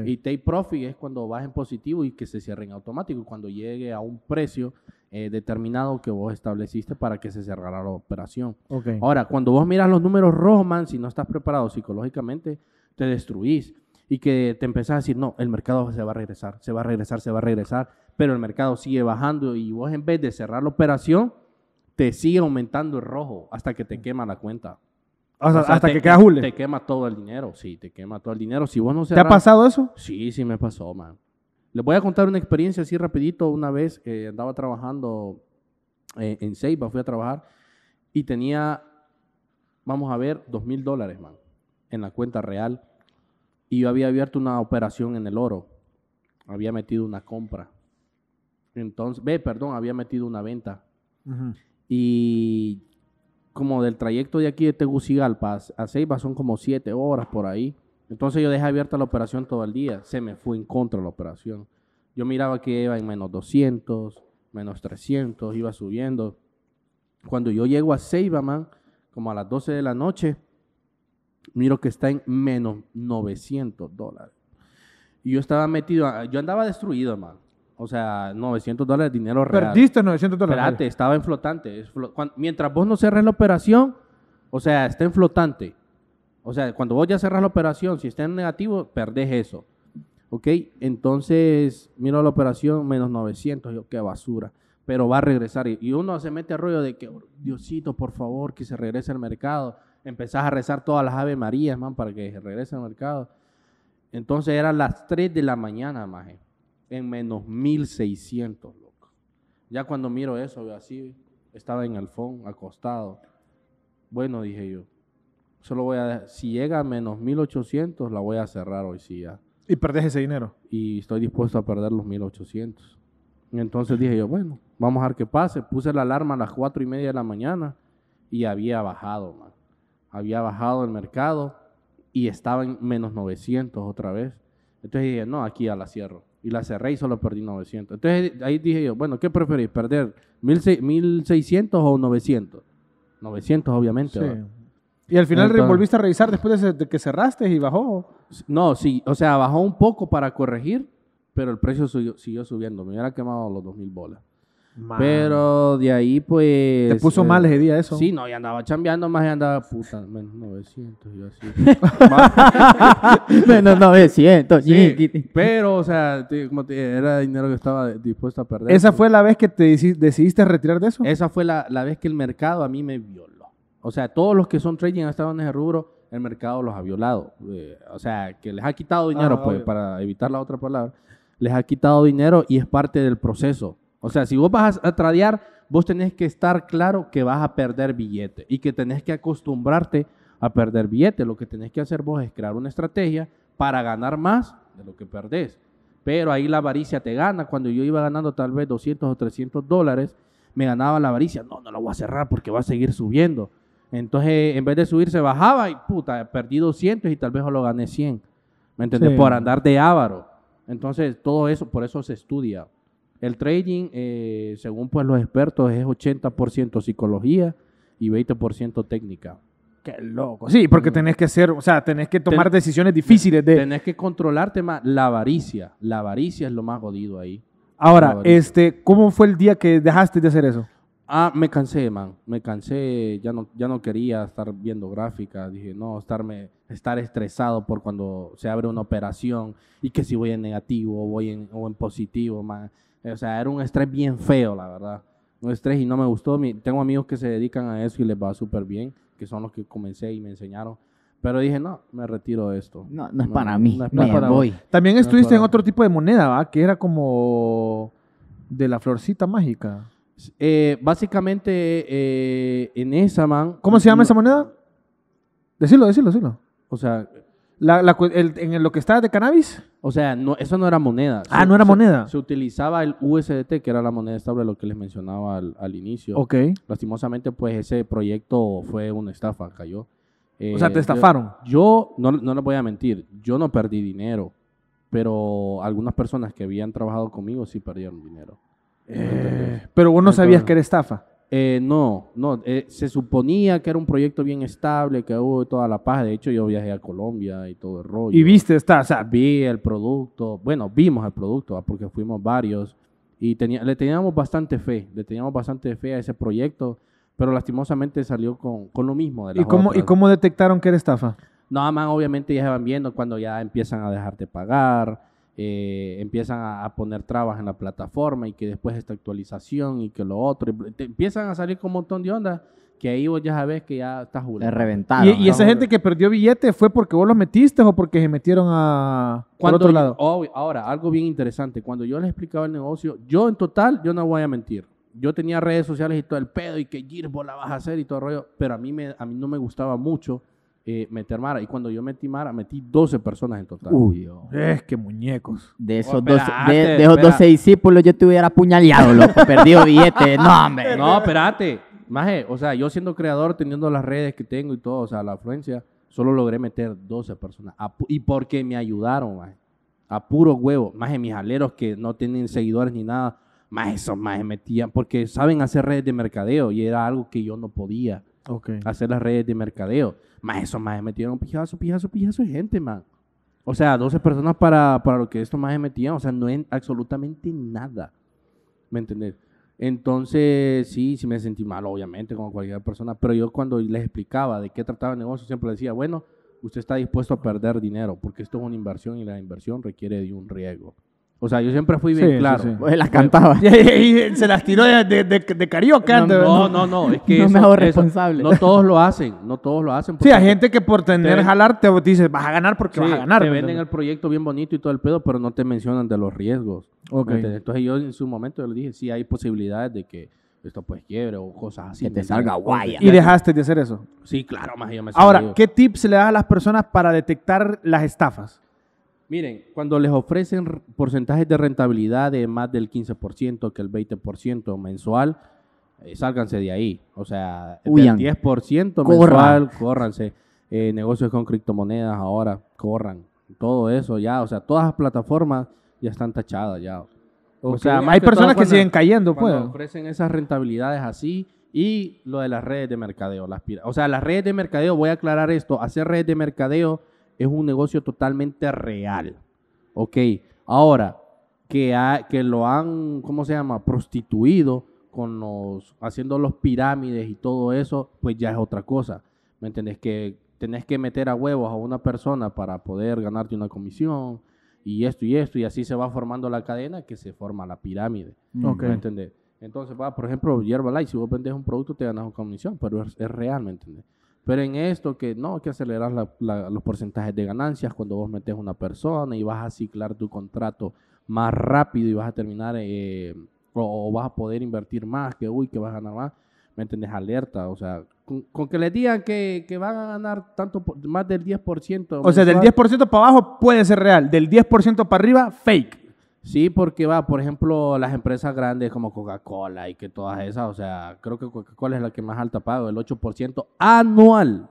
Y take profit es cuando vas en positivo y que se cierre en automático, cuando llegue a un precio eh, determinado que vos estableciste para que se cerrara la operación. Ahora, cuando vos miras los números rojos, man, si no estás preparado psicológicamente, te destruís y que te empezás a decir, no, el mercado se va a regresar, se va a regresar, se va a regresar pero el mercado sigue bajando y vos en vez de cerrar la operación, te sigue aumentando el rojo hasta que te mm. quema la cuenta. hasta que queda Jule. Te quema todo el dinero, sí, te quema todo el dinero. Si vos no ¿Te ha pasado eso? Sí, sí me pasó, man. Les voy a contar una experiencia así rapidito. Una vez eh, andaba trabajando eh, en Ceiba, fui a trabajar y tenía, vamos a ver, dos mil dólares, man, en la cuenta real. Y yo había abierto una operación en el oro. Había metido una compra entonces, ve, perdón, había metido una venta. Y como del trayecto de aquí de Tegucigalpa a Ceiba son como siete horas por ahí. Entonces yo dejé abierta la operación todo el día. Se me fue en contra la operación. Yo miraba que iba en menos 200, menos 300, iba subiendo. Cuando yo llego a Ceiba, man, como a las 12 de la noche, miro que está en menos 900 dólares. Y yo estaba metido, yo andaba destruido, man. O sea, 900 dólares de dinero real. Perdiste 900 dólares. Espérate, estaba en flotante. mientras vos no cerres la operación, o sea, está en flotante. O sea, cuando vos ya cerras la operación, si está en negativo, perdés eso. ¿Ok? Entonces, miro la operación, menos 900. Yo, qué basura. Pero va a regresar. Y uno se mete a rollo de que, oh, Diosito, por favor, que se regrese al mercado. Empezás a rezar todas las Ave Marías, man, para que se regrese al mercado. Entonces, eran las 3 de la mañana, maje en menos 1600, loco. Ya cuando miro eso, veo así, estaba en el fondo, acostado. Bueno, dije yo, solo voy a, si llega a menos 1800, la voy a cerrar hoy sí ya. ¿Y perdés ese dinero? Y estoy dispuesto a perder los 1800. entonces dije yo, bueno, vamos a ver qué pase. Puse la alarma a las 4 y media de la mañana y había bajado, man. Había bajado el mercado y estaba en menos 900 otra vez. Entonces dije, no, aquí ya la cierro y la cerré y solo perdí 900. Entonces ahí dije yo, bueno, ¿qué preferís? ¿Perder 1600 o 900? 900 obviamente. Y al final volviste a revisar después de que cerraste y bajó. No, sí, o sea, bajó un poco para corregir, pero el precio siguió, siguió subiendo. Me hubiera quemado los 2000 bolas. Pero de ahí, pues. ¿Te puso eh, mal ese día eso? Sí, no, y andaba chambeando más y andaba puta. Menos 900, y así. menos 900, sí, Pero, o sea, era dinero que estaba dispuesto a perder. ¿Esa pues. fue la vez que te decidiste retirar de eso? Esa fue la, vez que el mercado a mí me violó. O sea, todos los que son trading estaban en ese rubro, el mercado los ha violado. Eh, o sea, que les ha quitado dinero, ah, pues, para evitar la otra palabra. Les ha quitado dinero y es parte del proceso o sea, si vos vas a, tradear, vos tenés que estar claro que vas a perder billete y que tenés que acostumbrarte a perder billete. Lo que tenés que hacer vos es crear una estrategia para ganar más de lo que perdés. Pero ahí la avaricia te gana. Cuando yo iba ganando tal vez 200 o 300 dólares, me ganaba la avaricia. No, no la voy a cerrar porque va a seguir subiendo. Entonces, en vez de subir, se bajaba y puta, perdí 200 y tal vez lo gané 100. ¿Me entendés? Por andar de ávaro. Entonces, todo eso, por eso se estudia. El trading, eh, según pues los expertos, es 80% psicología y 20% técnica. Qué loco. Sí, porque tenés que hacer, o sea, tenés que tomar decisiones difíciles de... Tenés que controlarte más la avaricia. La avaricia es lo más jodido ahí. Ahora, este, ¿cómo fue el día que dejaste de hacer eso? Ah, me cansé, man. Me cansé, ya no, ya no quería estar viendo gráficas. Dije, no, estarme, estar estresado por cuando se abre una operación y que si voy en negativo o voy en, o en positivo, man. O sea, era un estrés bien feo, la verdad. Un estrés y no me gustó. Mi, tengo amigos que se dedican a eso y les va súper bien, que son los que comencé y me enseñaron. Pero dije, no, me retiro de esto. No, no es para mí. No es para voy. También estuviste en otro tipo de moneda, ¿va? Que era como de la florcita mágica. Eh, básicamente, eh, en esa man. ¿Cómo se llama esa moneda? decirlo decilo, decilo. O sea, en lo que estaba de cannabis. O sea, eso no era moneda. Ah, no era moneda. Se utilizaba el USDT, que era la moneda estable, lo que les mencionaba al, inicio. Ok. Lastimosamente, pues ese proyecto fue una estafa, cayó. o eh, sea, te estafaron. Yo, no, no les voy a mentir, yo no perdí dinero, pero algunas personas que habían trabajado conmigo sí perdieron dinero. Eh, pero vos no sabías que era estafa. Eh, no, no, eh, se suponía que era un proyecto bien estable, que hubo toda la paz. De hecho, yo viajé a Colombia y todo el rollo. ¿Y viste esta? O sea, vi el producto, bueno, vimos el producto, ah, porque fuimos varios y le teníamos bastante fe, le teníamos bastante fe a ese proyecto, pero lastimosamente salió con, con lo mismo. De ¿Y, cómo, ¿Y cómo detectaron que era estafa? Nada más obviamente ya se van viendo cuando ya empiezan a dejarte pagar eh, empiezan a, poner trabas en la plataforma y que después esta actualización y que lo otro. empiezan a salir con un montón de ondas que ahí vos ya sabes que ya estás jugando. Y, esa gente que perdió billetes fue porque vos los metiste o porque se metieron a otro lado. Oh, ahora, algo bien interesante. Cuando yo les explicaba el negocio, yo en total, yo no voy a mentir. Yo tenía redes sociales y todo el pedo y que vos la vas a hacer y todo el rollo, pero a mí, me, a mí no me gustaba mucho eh, meter Mara. Y cuando yo metí Mara, metí 12 personas en total. Uy, es que muñecos. De esos, 12, de, esos 12 discípulos yo te hubiera apuñaleado, loco, perdido billete. No, hombre. No, espérate. Maje, o sea, yo siendo creador, teniendo las redes que tengo y todo, o sea, la afluencia, solo logré meter 12 personas. y porque me ayudaron, maje. A puro huevo. Maje, mis aleros que no tienen seguidores ni nada. Maje, esos maje metían, porque saben hacer redes de mercadeo y era algo que yo no podía. Hacer las redes de mercadeo. Más esos metieron metieron pijazo, pijazo, pijazo de gente, man. O sea, 12 personas para, para lo que esto más metían. O sea, no es absolutamente nada. ¿Me entendés? Entonces, sí, sí me sentí mal, obviamente, como cualquier persona. Pero yo cuando les explicaba de qué trataba el negocio, siempre decía, bueno, usted está dispuesto a perder dinero, porque esto es una inversión y la inversión requiere de un riesgo. O sea, yo siempre fui bien claro. Pues las cantaba. Y, se las tiró de, de, carioca. No, no, no, es que No responsable. No todos lo hacen, no todos lo hacen. Sí, hay gente que por tener jalar te dice, vas a ganar porque vas a ganar. Te venden el proyecto bien bonito y todo el pedo, pero no te mencionan de los riesgos. Entonces yo en su momento le dije, sí hay posibilidades de que esto pues quiebre o cosas así. Que te salga guaya. Y dejaste de hacer eso. Sí, claro, más yo me Ahora, ¿qué tips le das a las personas para detectar las estafas? Miren, cuando les ofrecen porcentajes de rentabilidad de más del 15%, que el 20% mensual, eh, sálganse de ahí. O sea, del 10% mensual, córranse. Eh, negocios con criptomonedas ahora, corran. Todo eso ya, o sea, todas las plataformas ya están tachadas ya. O sea, hay personas que siguen cayendo, pues. Ofrecen esas rentabilidades así y lo de las redes de mercadeo. Las, o sea, las redes de mercadeo, voy a aclarar esto, hacer redes de mercadeo es un negocio totalmente real. Ok, ahora que, que lo han, ¿cómo se llama?, prostituido con haciendo los pirámides y todo eso, pues ya es otra cosa. ¿Me entendés? Que tenés que meter a huevos a una persona para poder ganarte una comisión y esto y esto, y así se va formando la cadena que se forma la pirámide. Mm. ¿Me entiendes? Entonces, por ejemplo, Yerba Light, si vos vendes un producto te ganas una comisión, pero es, es real, ¿me entiendes? Pero en esto que no, que acelerar los porcentajes de ganancias cuando vos metes una persona y vas a ciclar tu contrato más rápido y vas a terminar eh, o, vas a poder invertir más, que uy, que vas a ganar más, ¿me entendés? Alerta, o sea, con, que le digan que, van a ganar tanto, más del 10%. O sea, del 10% para abajo puede ser real, del 10% para arriba, fake. Sí, porque va, por ejemplo, las empresas grandes como Coca-Cola y que todas esas, o sea, creo que Coca-Cola es la que más alta paga, el 8% anual,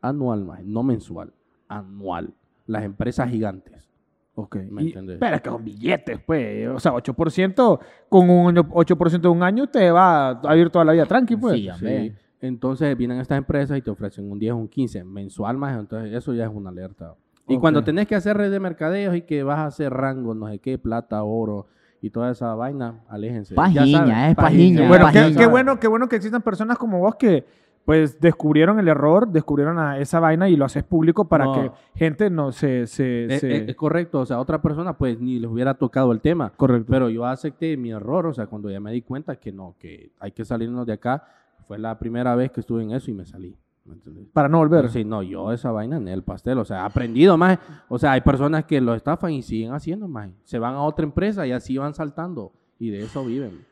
anual más, no mensual, anual. Las empresas gigantes. Ok, ¿me entiendes. que son billetes, pues, o sea, 8% con un 8% de un año te va a ir toda la vida tranqui, pues. Sí, sí. Entonces vienen estas empresas y te ofrecen un 10, un 15 mensual más, entonces eso ya es una alerta. Y cuando tenés que hacer red de mercadeos y que vas a hacer rango, no sé qué, plata, oro y toda esa vaina, aléjense. Pajiña, es eh, pajiña. Bueno, Qué, bueno, qué bueno que existan personas como vos que pues descubrieron el error, descubrieron esa vaina y lo haces público para que gente no se... se, eh, eh, es, correcto, o sea, otra persona pues ni les hubiera tocado el tema. Correcto. Pero yo acepté mi error, o sea, cuando ya me di cuenta que no, que hay que salirnos de acá, fue la primera vez que estuve en eso y me salí. Para no volver. Sí, no, yo esa vaina en el pastel, o sea, aprendido más. O sea, hay personas que lo estafan y siguen haciendo más. Se van a otra empresa y así van saltando y de eso viven.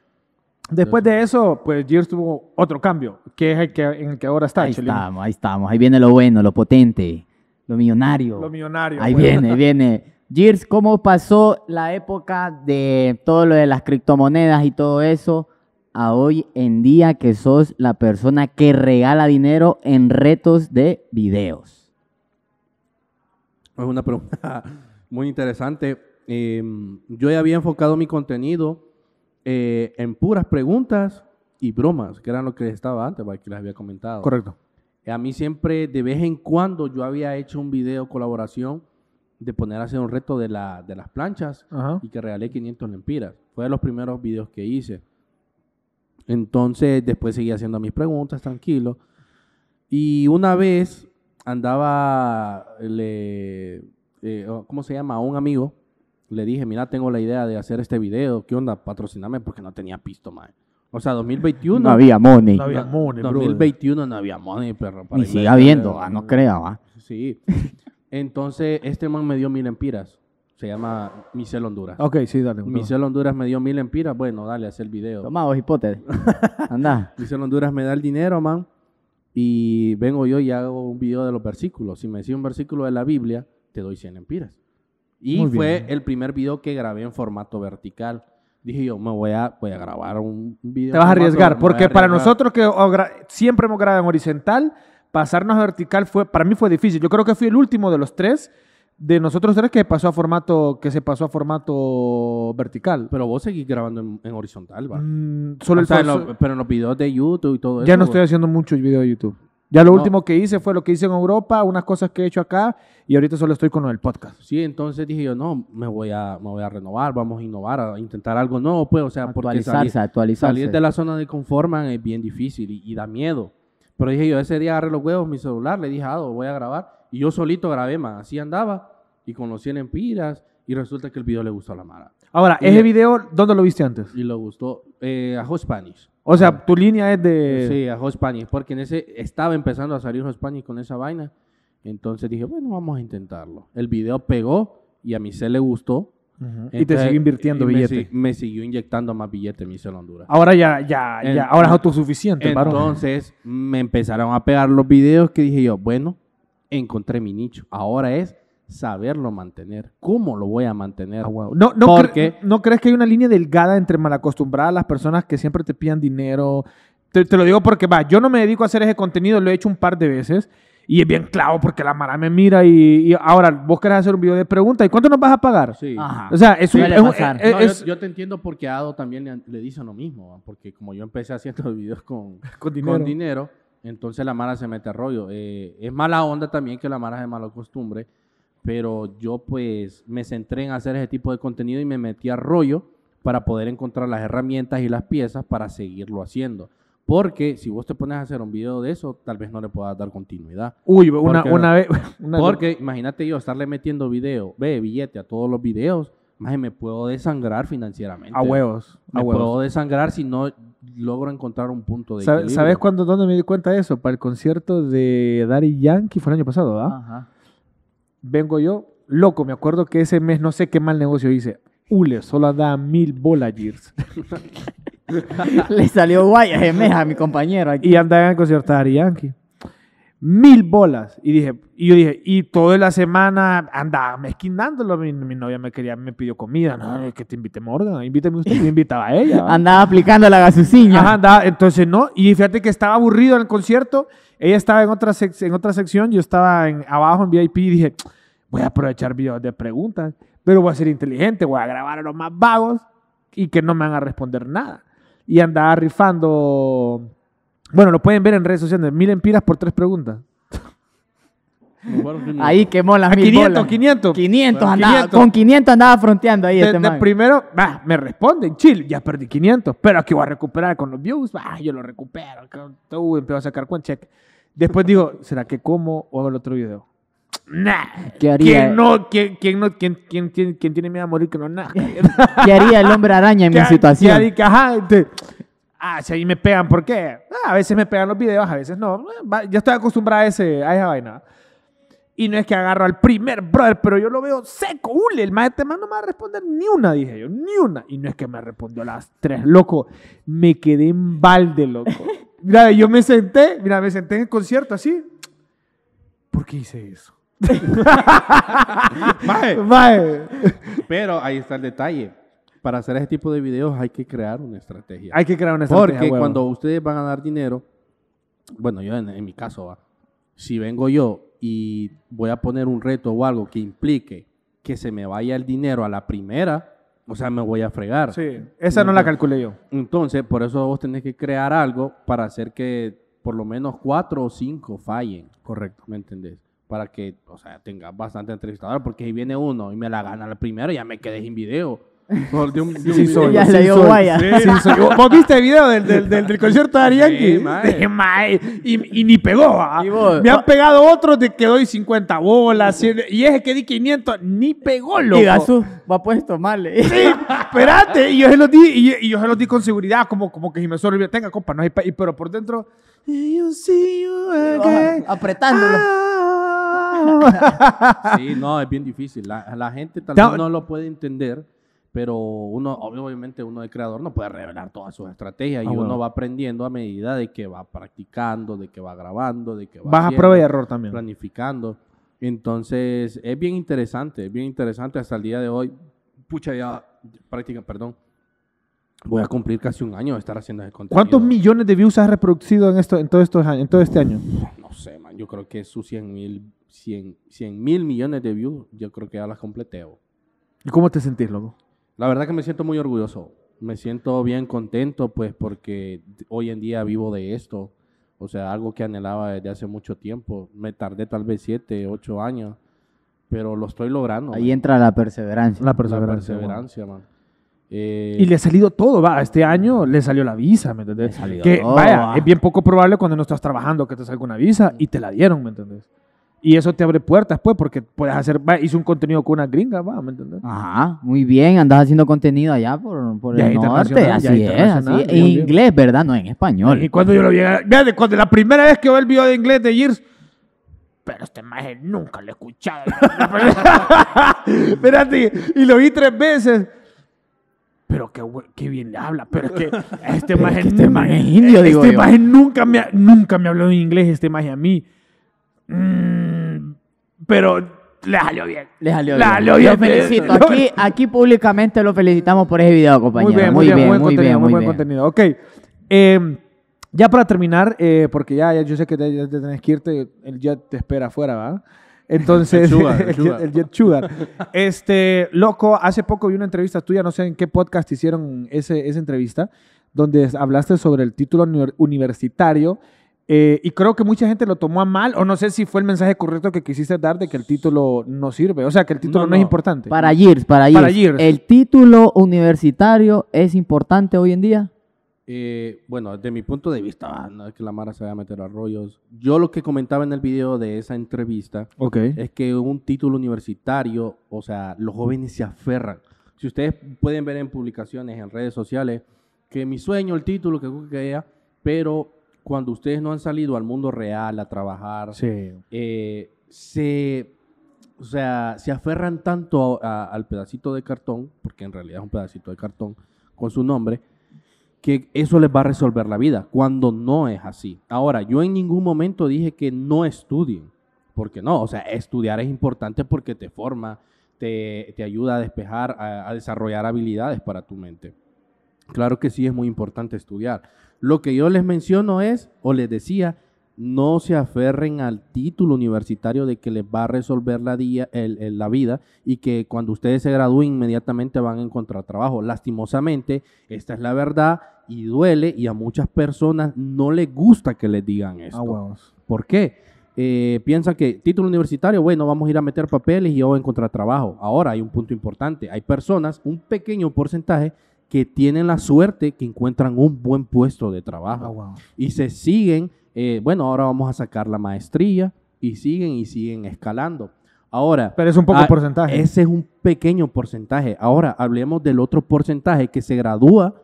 Después de eso, pues Gears tuvo otro cambio, que es el que, en el que ahora está. Ahí estamos, ahí estamos. Ahí viene lo bueno, lo potente, lo millonario. Lo millonario. Ahí pues. viene, viene. Gears, ¿cómo pasó la época de todo lo de las criptomonedas y todo eso? a hoy en día que sos la persona que regala dinero en retos de videos? Es una pregunta muy interesante. Em, yo ya había enfocado mi contenido eh, en puras preguntas y bromas, que eran lo que estaba antes, pues, que les había comentado. Correcto. A mí siempre, de vez en cuando, yo había hecho un video colaboración de poner a hacer un reto de, la, de las planchas y que regalé 500 lempiras. Fue de los primeros videos que hice. Entonces después seguí haciendo mis preguntas, tranquilo. Y una vez andaba, le, eh, oh, ¿cómo se llama? A un amigo le dije, mira, tengo la idea de hacer este video, ¿qué onda? Patrocíname, porque no tenía pisto, O sea, 2021. No había money. No había money, 2021 no había money, perro. Para Ni habiendo, viendo, ah, no crea, ah. va. Sí. Entonces, este man me dio mil empiras. Se llama Michel Honduras. Ok, sí, dale. Honduras me dio mil empiras. Bueno, dale, haz el video. Toma, hipótesis. Anda. Honduras me da el dinero, man. Y vengo yo y hago un video de los versículos. Si me decís un versículo de la Biblia, te doy 100 empiras. Y fue el primer video que grabé en formato vertical. Dije yo, me voy a, voy a grabar un video. Te vas a arriesgar, porque para nosotros que siempre hemos grabado en horizontal, pasarnos a vertical fue, para mí fue difícil. Yo creo que fui el último de los tres de nosotros tres que pasó a formato que se pasó a formato vertical. Pero vos seguís grabando en, horizontal, mm, solo el pero en los videos de YouTube y todo ya eso. Ya no estoy haciendo muchos videos de YouTube. Ya lo último que hice fue lo que hice en Europa, unas cosas que he hecho acá y ahorita solo estoy con el podcast. Sí, entonces dije yo, no, me voy a, me a renovar, vamos a innovar, a intentar algo nuevo, pues, o sea, salir, de la zona de conforman es bien difícil y, da miedo. Pero dije yo, ese día agarré los huevos, mi celular, le dije, ah, voy a grabar y yo solito grabé, más. Así andaba. Y con los 100 empiras. Y resulta que el video le gustó a la Mara. Ahora, ¿ese video dónde lo viste antes? Y lo gustó eh, a Hot Spanish. O sea, ah. tu línea es de. Sí, a Hot Spanish. Porque en ese estaba empezando a salir Hot Spanish con esa vaina. Entonces dije, bueno, vamos a intentarlo. El video pegó y a mi se le gustó. y te siguió invirtiendo billetes. Me, siguió inyectando más billetes mi cel Honduras. Ahora ya, ya, ya, ahora es autosuficiente. Entonces me empezaron a pegar los videos que dije yo, bueno, encontré mi nicho. Ahora es saberlo mantener. ¿Cómo lo voy a mantener? Ah, no, no, crees que hay una línea delgada entre a las personas que siempre te pidan dinero? Te, lo digo porque, va, yo no me dedico a hacer ese contenido, lo he hecho un par de veces. Y es bien clavo porque la mara me mira y, ahora vos querés hacer un video de pregunta? ¿Y cuánto nos vas a pagar? Sí. Ajá. O sea, es e, yo, te entiendo porque a Ado también le, dicen lo mismo. Porque como yo empecé haciendo videos con, dinero, con dinero entonces la mala se mete a rollo. Eh, es mala onda también que la Mara de mala costumbre, pero yo pues me centré en hacer ese tipo de contenido y me metí a rollo para poder encontrar las herramientas y las piezas para seguirlo haciendo. Porque si vos te pones a hacer un video de eso, tal vez no le puedas dar continuidad. Uy, una, una vez. porque imagínate yo estarle metiendo video, ve, billete a todos los videos maje, me puedo desangrar financieramente. A huevos. me puedo desangrar si no logro encontrar un punto de equilibrio. ¿Sabes cuándo, dónde me di cuenta de eso? Para el concierto de Daddy Yankee fue el año pasado, ¿verdad? ¿ah? Ajá. Vengo yo, loco, me acuerdo que ese mes no sé qué mal negocio hice. Ule solo da mil bolagers. Le salió guay a mi compañero. Y andaba en el concierto de Daddy Yankee mil bolas. Y dije, y yo dije, y toda la semana andaba mezquinándolo. Mi, novia me quería, me pidió comida. que te invite Morgan, invítame usted. Yo invitaba a ella. andaba aplicando la gasuciña. entonces no. Y fíjate que estaba aburrido en el concierto. Ella estaba en otra, en otra sección, yo estaba en, abajo en VIP y dije, voy a aprovechar videos de preguntas, pero voy a ser inteligente, voy a grabar a los más vagos y que no me van a responder nada. Y andaba rifando bueno, lo pueden ver en redes sociales. Mil empiras por tres preguntas. Ahí quemó las ah, mil 500, 500, 500. Con 500 andaba fronteando ahí este Primero, me responden, chill, ya perdí 500, pero aquí voy a recuperar con los views, yo lo recupero. Tú empiezo a sacar con check. Después digo, ¿será que como o hago el otro video? Nah. ¿Qué haría? ¿Quién no, no, quién, tiene miedo a morir que no nada? ¿Qué haría el hombre araña en mi situación? ¿Qué haría? Ah, si ahí me pegan, ¿por qué? Ah, a veces me pegan los videos, a veces no. Ya eh, estoy acostumbrada a, ese, a esa vaina. Y no es que agarro al primer brother, pero yo lo veo seco, Ule, El maestro este no me va a responder ni una, dije yo, ni una. Y no es que me respondió a las tres, loco. Me quedé en balde, loco. Mira, yo me senté, mira, me senté en el concierto así. ¿Por qué hice eso? Mae. Mae. Pero ahí está el detalle para hacer ese tipo de videos hay que crear una estrategia. Hay que crear una estrategia. Porque cuando ustedes van a dar dinero, bueno, yo en, mi caso, ¿va? si vengo yo y voy a poner un reto o algo que implique que se me vaya el dinero a la primera, o sea, me voy a fregar. Sí, esa no, la calculé yo. Entonces, por eso vos tenés que crear algo para hacer que por lo menos cuatro o cinco fallen. Correcto. ¿Me entendés? Para que, o sea, tengas bastante entrevistador, porque si viene uno y me la gana la primera, ya me quedé sin video de un, ya guaya. ¿Vos viste el video del, del, del, concierto de Arianki? Y, ni pegó. Ah. Me han pegado otros de que doy 50 bolas. y ese que di 500, ni pegó, loco. Y va puesto mal. Sí, espérate. Y yo se los di, y, yo se los di con seguridad, como, como que si me sorprendió, tenga, compa, no hay Pero por dentro, apretándolo. Ah. sí, no, es bien difícil. La, la gente tal vez no lo puede entender pero uno, obviamente uno de creador no puede revelar todas sus estrategias y ah, uno va aprendiendo a medida de que va practicando, de que va grabando, de que va... Vas a prueba y error también. Planificando. Entonces, es bien interesante, es bien interesante hasta el día de hoy. Pucha, ya, práctica, perdón. Voy a cumplir casi un año de estar haciendo ese contenido. ¿Cuántos millones de views has reproducido en, esto, en, todo, estos, en todo este año? No sé, man. Yo creo que sus 100 mil millones de views, yo creo que ya las completeo. ¿Y cómo te sentís, loco? La verdad que me siento muy orgulloso. Me siento bien contento, pues, porque hoy en día vivo de esto. O sea, algo que anhelaba desde hace mucho tiempo. Me tardé tal vez siete, ocho años, pero lo estoy logrando. Ahí entra la perseverancia. La perseverancia, perseverancia man. Eh, y le ha salido todo, va. Este año le salió la visa, ¿me entendés? que, vaya, es bien poco probable cuando no estás trabajando que te salga una visa y te la dieron, ¿me entendés? Y eso te abre puertas, pues, porque puedes hacer, hizo hice un contenido con una gringa, va, ¿me Ajá, muy bien, andas haciendo contenido allá por, por el norte, así es, así es. En inglés, ¿verdad? No, en español. Y cuando yo lo vi, cuando la primera vez que veo el video de inglés de Gears, pero este maje nunca lo he escuchado. Espérate, y lo vi tres veces pero qué, qué, bien le habla, pero este que este maje, este maje, indio, este nunca me, nunca me habló en inglés, este maje a mí. Mm, pero le salió bien. Le salió bien. Le felicito. Aquí, públicamente lo felicitamos por ese video, compañero. Muy bien, muy bien, muy bien, muy buen contenido. Ok. Em, ya para terminar, eh, porque ya, yo sé que ya tenés que irte, el jet te espera afuera, ¿va? Entonces, el, jet chugar Este, loco, hace poco vi una entrevista tuya, no sé en qué podcast hicieron esa entrevista, donde hablaste sobre el título universitario eh, y creo que mucha gente lo tomó a mal, o no sé si fue el mensaje correcto que quisiste dar de que el título no sirve, o sea, que el título no, es importante. Para Years, para Years. ¿El título universitario es importante hoy en día? Eh, bueno, desde mi punto de vista, ah, no es que la Mara se vaya a meter a rollos. Yo lo que comentaba en el video de esa entrevista es que un título universitario, o sea, los jóvenes se aferran. Si ustedes pueden ver en publicaciones, en redes sociales, que mi sueño, el título, que que haya, pero cuando ustedes no han salido al mundo real a trabajar, eh, se, o sea, se aferran tanto al pedacito de cartón, porque en realidad es un pedacito de cartón con su nombre, que eso les va a resolver la vida, cuando no es así. Ahora, yo en ningún momento dije que no estudien, porque no, o sea, estudiar es importante porque te forma, te, te ayuda a despejar, a desarrollar habilidades para tu mente. Claro que sí es muy importante estudiar, lo que yo les menciono es, o les decía, no se aferren al título universitario de que les va a resolver la, vida y que cuando ustedes se gradúen inmediatamente van a encontrar trabajo. Lastimosamente, esta es la verdad y duele y a muchas personas no les gusta que les digan esto. Ah, ¿Por qué? Eh, piensa que título universitario, bueno, vamos a ir a meter papeles y yo voy a encontrar trabajo. Ahora hay un punto importante, hay personas, un pequeño porcentaje que tienen la suerte que encuentran un buen puesto de trabajo. Oh, y se siguen, eh, bueno, ahora vamos a sacar la maestría y siguen y siguen escalando. Ahora. Pero es un poco ah, porcentaje. Ese es un pequeño porcentaje. Ahora hablemos del otro porcentaje que se gradúa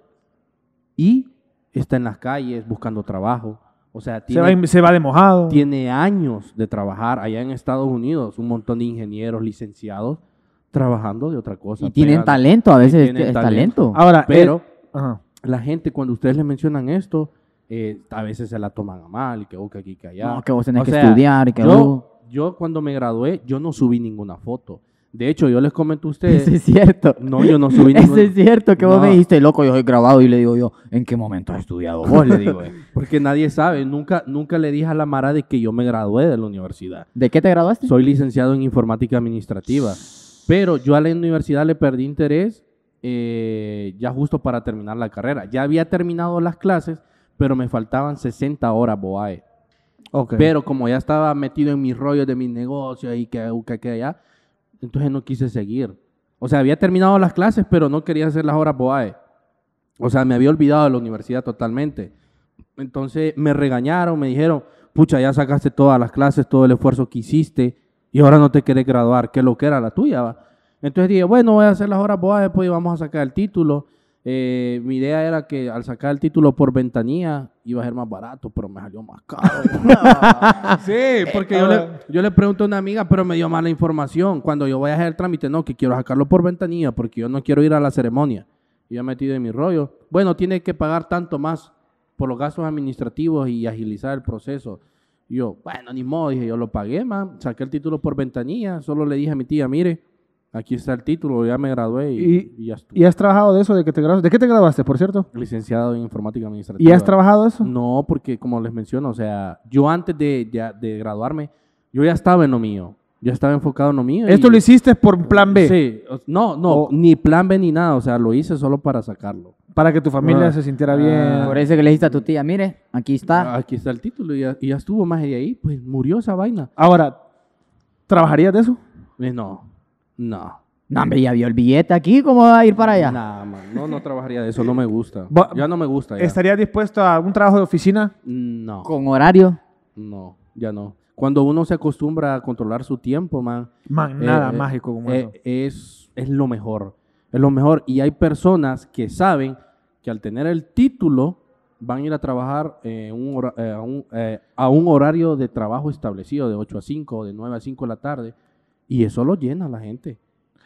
y está en las calles buscando trabajo. O sea, se, va, de mojado. Tiene años de trabajar allá en Estados Unidos, un montón de ingenieros licenciados trabajando de otra cosa. Y tienen talento, a veces es, talento. Ahora, pero la gente cuando ustedes le mencionan esto, eh, a veces se la toman a mal, que vos oh, que aquí, que allá. que vos tenés que estudiar estudiar, que yo, yo cuando me gradué, yo no subí ninguna foto. De hecho, yo les comento a ustedes. Eso es cierto. No, yo no subí ninguna. Eso es cierto, que vos me dijiste, loco, yo soy grabado y le digo yo, ¿en qué momento has estudiado vos? Porque nadie sabe, nunca, nunca le dije a la Mara de que yo me gradué de la universidad. ¿De qué te graduaste? Soy licenciado en informática administrativa. Pero yo a la universidad le perdí interés eh, ya justo para terminar la carrera. Ya había terminado las clases, pero me faltaban 60 horas BOAE. Okay. Pero como ya estaba metido en mis rollos de mi negocio y que, que, que allá, entonces no quise seguir. O sea, había terminado las clases, pero no quería hacer las horas BOAE. O sea, me había olvidado de la universidad totalmente. Entonces me regañaron, me dijeron, pucha, ya sacaste todas las clases, todo el esfuerzo que hiciste, y ahora no te querés graduar, que lo que era la tuya. ¿va? Entonces dije, bueno, voy a hacer las horas boas. después vamos a sacar el título. Eh, mi idea era que al sacar el título por ventanilla iba a ser más barato, pero me salió más caro. sí, porque yo le, yo pregunto a una amiga, pero me dio mala información. Cuando yo voy a hacer el trámite, no, que quiero sacarlo por ventanilla porque yo no quiero ir a la ceremonia. Y yo metido en mi rollo. Bueno, tiene que pagar tanto más por los gastos administrativos y agilizar el proceso yo, bueno, ni modo, dije, yo lo pagué, man. Saqué el título por ventanilla. Solo le dije a mi tía, mire, aquí está el título, ya me gradué y, ya estoy. ¿Y has trabajado de eso, de que te graduaste? ¿De qué te graduaste, por cierto? Licenciado en Informática Administrativa. ¿Y has trabajado eso? No, porque como les menciono, o sea, yo antes de, graduarme, yo ya estaba en lo mío. ya estaba enfocado en lo mío. ¿Esto lo hiciste por plan B? Sí, no, no, ni plan B ni nada, o sea, lo hice solo para sacarlo. Para que tu familia ah. se sintiera bien. Ah. Por eso que le dijiste a tu tía, mire, aquí está. Ah, aquí está el título y ya, estuvo más de ahí, pues murió esa vaina. Ahora, ¿trabajarías de eso? Eh, no, no. No, hombre, ya vio el billete aquí, ¿cómo va a ir para allá? no, no trabajaría de eso, no me gusta. ya no me gusta. ¿Estarías dispuesto a un trabajo de oficina? No. ¿Con horario? No, ya no. Cuando uno se acostumbra a controlar su tiempo, man. Man, nada eh, eh, mágico como eso. Es, es lo mejor es lo mejor. Y hay personas que saben que al tener el título van a ir a trabajar eh, eh, eh, a, un, horario de trabajo establecido, de 8 a 5 de 9 a 5 de la tarde, y eso lo llena la gente.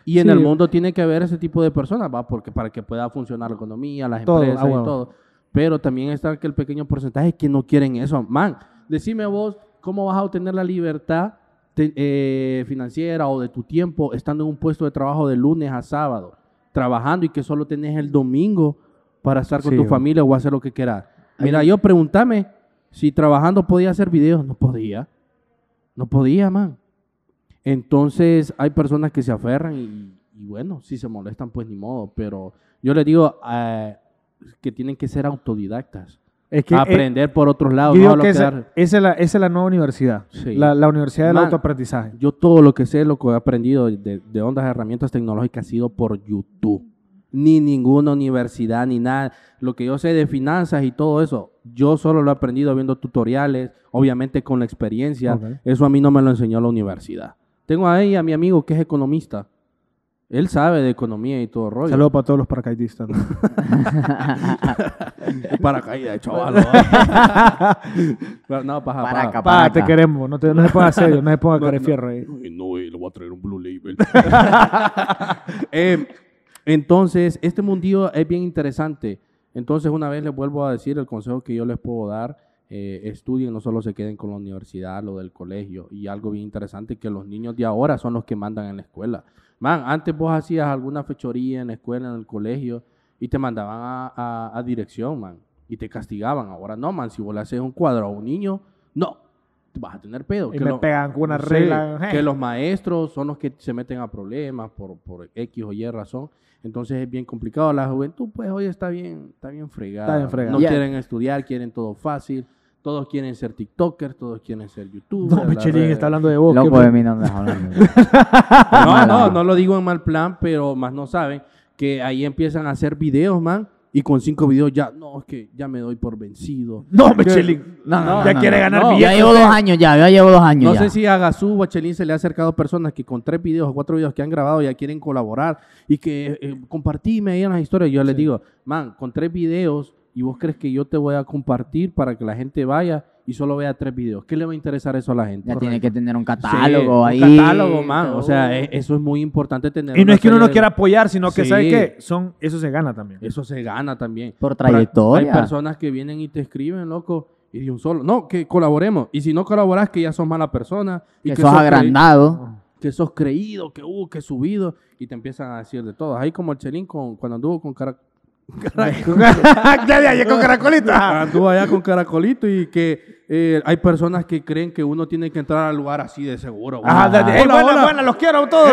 Y en el mundo tiene que haber ese tipo de personas, ¿va? Porque para que pueda funcionar la economía, las empresas y ah, todo. Pero también está que el pequeño porcentaje que no quieren eso. Man, decime vos, ¿cómo vas a obtener la libertad financiera o de tu tiempo estando en un puesto de trabajo de lunes a sábado? trabajando y que solo tenés el domingo para estar con tu familia o hacer lo que quieras. Mira, yo pregúntame si trabajando podía hacer videos, no podía. No podía, man. Entonces hay personas que se aferran y, bueno, si se molestan, pues ni modo. Pero yo les digo eh, que tienen que ser autodidactas. Es que, eh, aprender por otros lados. esa, es la, la, nueva universidad, la, universidad del autoaprendizaje. Yo todo lo que sé, lo que he aprendido de, ondas de herramientas tecnológicas ha sido por YouTube. Ni ninguna universidad, ni nada. Lo que yo sé de finanzas y todo eso, yo solo lo he aprendido viendo tutoriales, obviamente con la experiencia. Eso a mí no me lo enseñó la universidad. Tengo ahí a mi amigo que es economista él sabe de economía y todo rollo. Saludos para todos los paracaidistas. ¿no? chaval. no, paja, Para paja. te queremos. No, te, no se ponga serio, no se ponga no, fierro ahí. No, no, eh, le voy a traer un Blue Label. Em, entonces, este mundillo es bien interesante. Entonces, una vez les vuelvo a decir el consejo que yo les puedo dar. Eh, estudien, no solo se queden con la universidad, lo del colegio. Y algo bien interesante, que los niños de ahora son los que mandan en la escuela. Man, antes vos hacías alguna fechoría en la escuela, en el colegio, y te mandaban a, dirección, man, y te castigaban. Ahora no, man, si vos le haces un cuadro a un niño, no, vas a tener pedo. Y que me pegan con una regla. Eh. que los maestros son los que se meten a problemas por, por X o Y razón. Entonces es bien complicado. La juventud, pues, hoy está bien, está bien fregada. No quieren estudiar, quieren todo fácil. Todos quieren ser tiktokers, todos quieren ser YouTube. No, Michelin está hablando de vos. no no, no, lo digo en mal plan, pero más no saben que ahí empiezan a hacer videos, man. Y con cinco videos ya, no, es que ya me doy por vencido. No, Michelin. no, ya quiere ganar videos. Ya llevo dos años ya, ya llevo dos años No sé si a Gazú o a se le ha acercado personas que con tres videos o cuatro videos que han grabado ya quieren colaborar y que eh, compartíme ahí en las historias. Yo les digo, man, con tres videos y vos crees que yo te voy a compartir para que la gente vaya y solo vea tres videos. ¿Qué le va a interesar eso a la gente? Ya tiene que tener un catálogo ahí. Un catálogo, man. O sea, e, eso es muy importante tener. Y no es que uno no quiera apoyar, sino que, ¿sabes qué? Son, eso se gana también. Eso se gana también. Por trayectoria. hay personas que vienen y te escriben, loco, y un solo. No, que colaboremos. Y si no colaboras, que ya sos mala persona. que, sos, agrandado. que sos creído, que hubo, uh, que subido. Y te empiezan a decir de todo. Ahí como el Chelín con, cuando anduvo con, cara, ya allá con Anduvo ah, allá con caracolito y que eh, hay personas que creen que uno tiene que entrar al lugar así de seguro. Ah, hey, hola, los quiero a todos.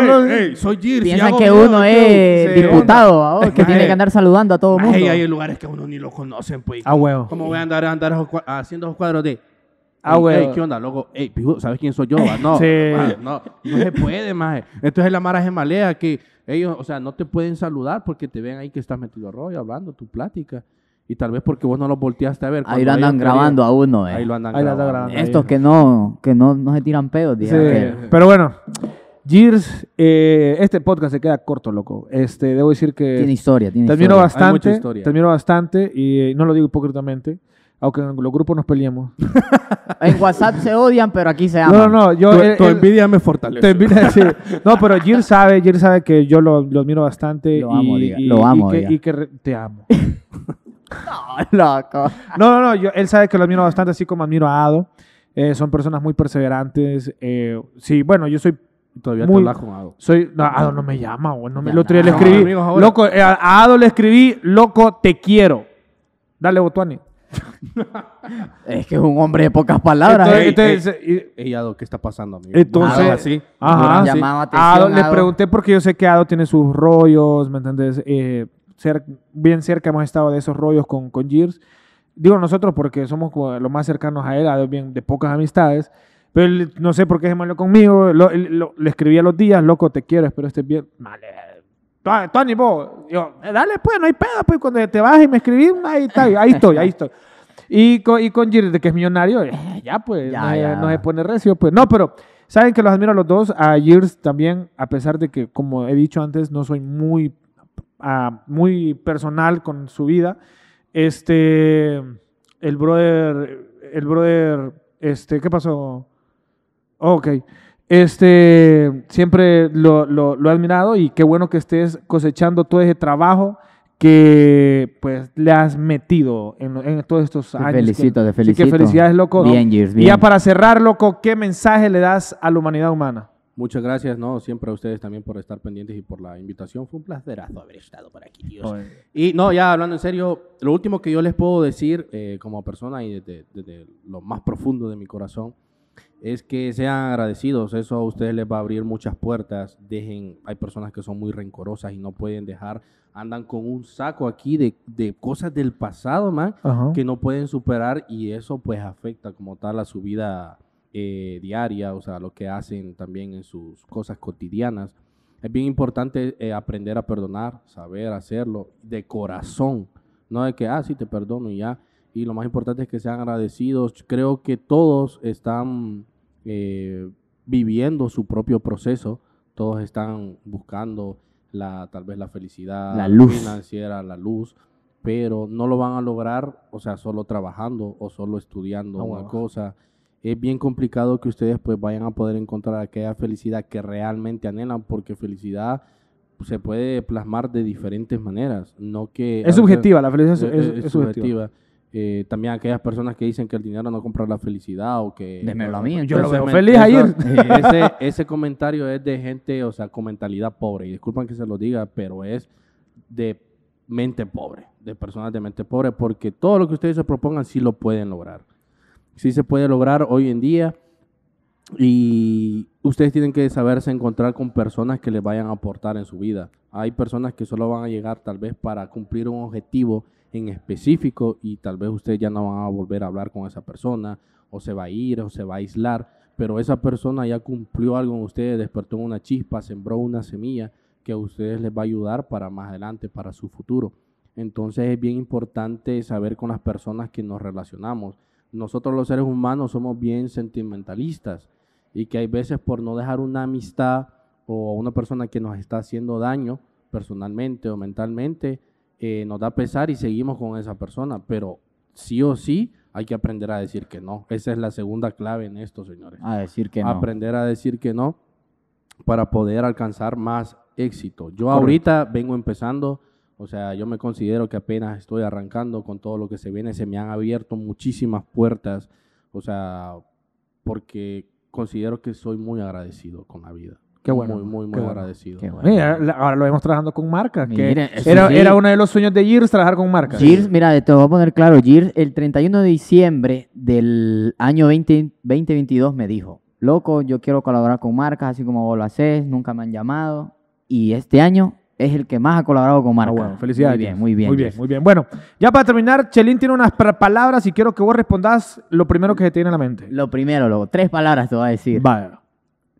soy Piensan que uno es diputado, que tiene que andar saludando a todo el mundo. hay lugares que uno ni lo conocen, pues. Ah, ¿Cómo voy a andar, andar haciendo los cuadros de... Ah, güey. ¿Qué onda, loco? ¿sabes quién soy yo? No, no, no se puede, esto Entonces la mara gemalea que ellos, o sea, no te pueden saludar porque te ven ahí que estás metido rollo, hablando, tu plática. Y tal vez porque vos no los volteaste a ver. Ahí lo andan grabando a uno, eh. Ahí lo andan, grabando. Eh. Estos que no, que no, se tiran pedos, sí. Pero bueno, Gears, eh, este podcast se queda corto, loco. Este, debo decir que... Tiene historia, tiene historia. Bastante, Hay mucha historia. bastante, y eh, no lo digo hipócritamente, aunque en los grupos nos peleamos. En WhatsApp se odian, pero aquí se aman. No, no, no. Yo, tu, envidia me fortalece. envidia, sí. No, pero Jill sabe, Jir sabe que yo lo, admiro bastante. Lo amo, y, lo amo. Y que, y que te amo. no, loco. No, no, no. Yo, él sabe que lo admiro bastante, así como admiro a Ado. Eh, son personas muy perseverantes. Eh, sí, bueno, yo soy Todavía muy, te Ado. Soy, no, Ado no me llama, güey. No me, Lo otro le escribí. loco, eh, a Ado le escribí, loco, te quiero. Dale, Botuani. es que es un hombre de pocas palabras. Entonces, ¿eh? Este, eh, Ado, ¿qué está pasando, amigo? Entonces, le pregunté porque yo sé que Ado tiene sus rollos, ¿me entiendes? ser, eh, bien cerca hemos estado de esos rollos con, con Gears. Digo nosotros porque somos los más cercanos a él, Ado, bien de pocas amistades. Pero no sé por qué se malo conmigo. le escribí a los días, loco, te quiero, espero estés bien. Vale, Tony, vos. Yo, dale, pues, no hay pedo, pues, cuando te vas y me escribís, ahí estoy, ahí estoy. Y con, y con de que es millonario, eh, ya pues, no, se pone recio, pues. No, pero saben que los admiro a los dos. A Gilles también, a pesar de que, como he dicho antes, no soy muy, ah, muy personal con su vida. Este, el brother, el brother, este, ¿qué pasó? Oh, ok. Este, siempre lo, lo, lo he admirado y qué bueno que estés cosechando todo ese trabajo que pues le has metido en, todos estos años. felicito, te felicito. felicidades, loco. Bien, bien. Y ya para cerrar, loco, ¿qué mensaje le das a la humanidad humana? Muchas gracias, ¿no? Siempre a ustedes también por estar pendientes y por la invitación. Fue un placerazo haber estado por aquí, Dios. Y no, ya hablando en serio, lo último que yo les puedo decir eh, como persona y desde, desde lo más profundo de mi corazón es que sean agradecidos, eso a ustedes les va a abrir muchas puertas. Dejen, hay personas que son muy rencorosas y no pueden dejar, andan con un saco aquí de, cosas del pasado, man, que no pueden superar y eso pues afecta como tal a su vida eh, diaria, o sea, lo que hacen también en sus cosas cotidianas. Es bien importante eh, aprender a perdonar, saber hacerlo de corazón, no de que, ah, sí, te perdono y ya y lo más importante es que sean agradecidos. Creo que todos están eh, viviendo su propio proceso, todos están buscando la, tal vez la felicidad la luz. financiera, la luz, pero no lo van a lograr, o sea, solo trabajando o solo estudiando una cosa. Es bien complicado que ustedes pues vayan a poder encontrar aquella felicidad que realmente anhelan, porque felicidad se puede plasmar de diferentes maneras, no que... Es subjetiva, la felicidad es, subjetiva eh, también aquellas personas que dicen que el dinero no compra la felicidad o que... yo lo veo feliz ayer. Eh, ese, ese comentario es de gente, o sea, con mentalidad pobre, y disculpan que se lo diga, pero es de mente pobre, de personas de mente pobre, porque todo lo que ustedes se propongan sí lo pueden lograr. Sí se puede lograr hoy en día y ustedes tienen que saberse encontrar con personas que les vayan a aportar en su vida. Hay personas que solo van a llegar tal vez para cumplir un objetivo en específico y tal vez usted ya no va a volver a hablar con esa persona o se va a ir o se va a aislar, pero esa persona ya cumplió algo en ustedes, despertó una chispa, sembró una semilla que a ustedes les va a ayudar para más adelante, para su futuro. Entonces es bien importante saber con las personas que nos relacionamos. Nosotros los seres humanos somos bien sentimentalistas y que hay veces por no dejar una amistad o una persona que nos está haciendo daño personalmente o mentalmente, eh, nos da pesar y seguimos con esa persona, pero sí o sí hay que aprender a decir que no. Esa es la segunda clave en esto, señores. A decir que Aprender a decir que no para poder alcanzar más éxito. Yo ahorita vengo empezando, o sea, yo me considero que apenas estoy arrancando con todo lo que se viene, se me han abierto muchísimas puertas, o sea, porque considero que soy muy agradecido con la vida. Qué bueno. Muy, muy, muy agradecido. ahora lo vemos trabajando con marcas. era, uno de los sueños de Gears trabajar con marcas. Gears, mira, te voy a poner claro. Gears, el 31 de diciembre del año 2022 me dijo, loco, yo quiero colaborar con marcas, así como vos lo haces, nunca me han llamado. Y este año es el que más ha colaborado con ah, marcas. felicidades. Muy bien, muy bien. Muy bien, muy bien. Bueno, ya para terminar, Chelín tiene unas palabras y quiero que vos respondas lo primero que se te tiene la mente. Lo primero, loco. Tres palabras te voy a decir. Vale.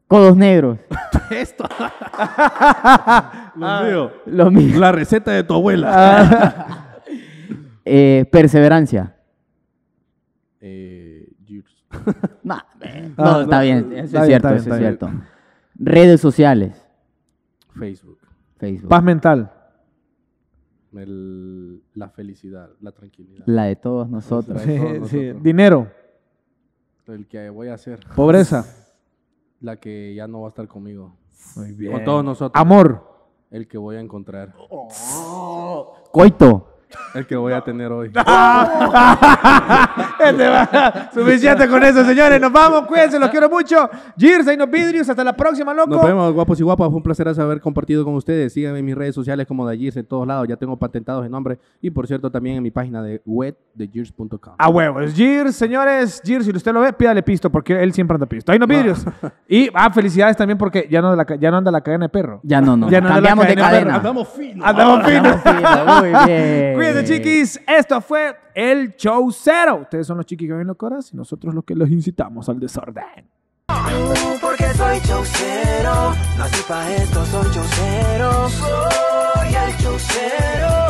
Codos negros. Esto. los ah, La receta de tu abuela. perseverancia. no, está bien. es cierto, es cierto. Redes sociales. Facebook. Facebook. Paz mental. la felicidad, la tranquilidad. La de todos nosotros. Dinero. El que voy a hacer. Pobreza. La que ya no va a estar conmigo. Muy bien. Con todos nosotros. Amor. El que voy a encontrar. Oh. Coito. El que voy a tener hoy. Este Suficiente con eso, señores. Nos vamos, cuídense, los quiero mucho. ahí nos vidrios, hasta la próxima, loco. Nos vemos, guapos y guapos Fue un placer haber compartido con ustedes. Síganme en mis redes sociales como de Dagirs en todos lados. Ya tengo patentados el nombre. Y por cierto, también en mi página de web de Gears.com. A huevos. Gears, señores. Girs si usted lo ve, pídale pisto, porque él siempre anda pisto. Ahí nos vidrios. Y ah, felicidades también porque ya no, anda la cadena de perro. Ya no, no. Ya no Cambiamos de cadena. Andamos fino. Andamos fino. Muy bien. Cuídense, chiquis. Esto fue el show cero. Ustedes son los chiquis que ven los y nosotros los que los incitamos al desorden. Porque soy chaucero, nací pa' esto, soy chaucero, soy el chaucero.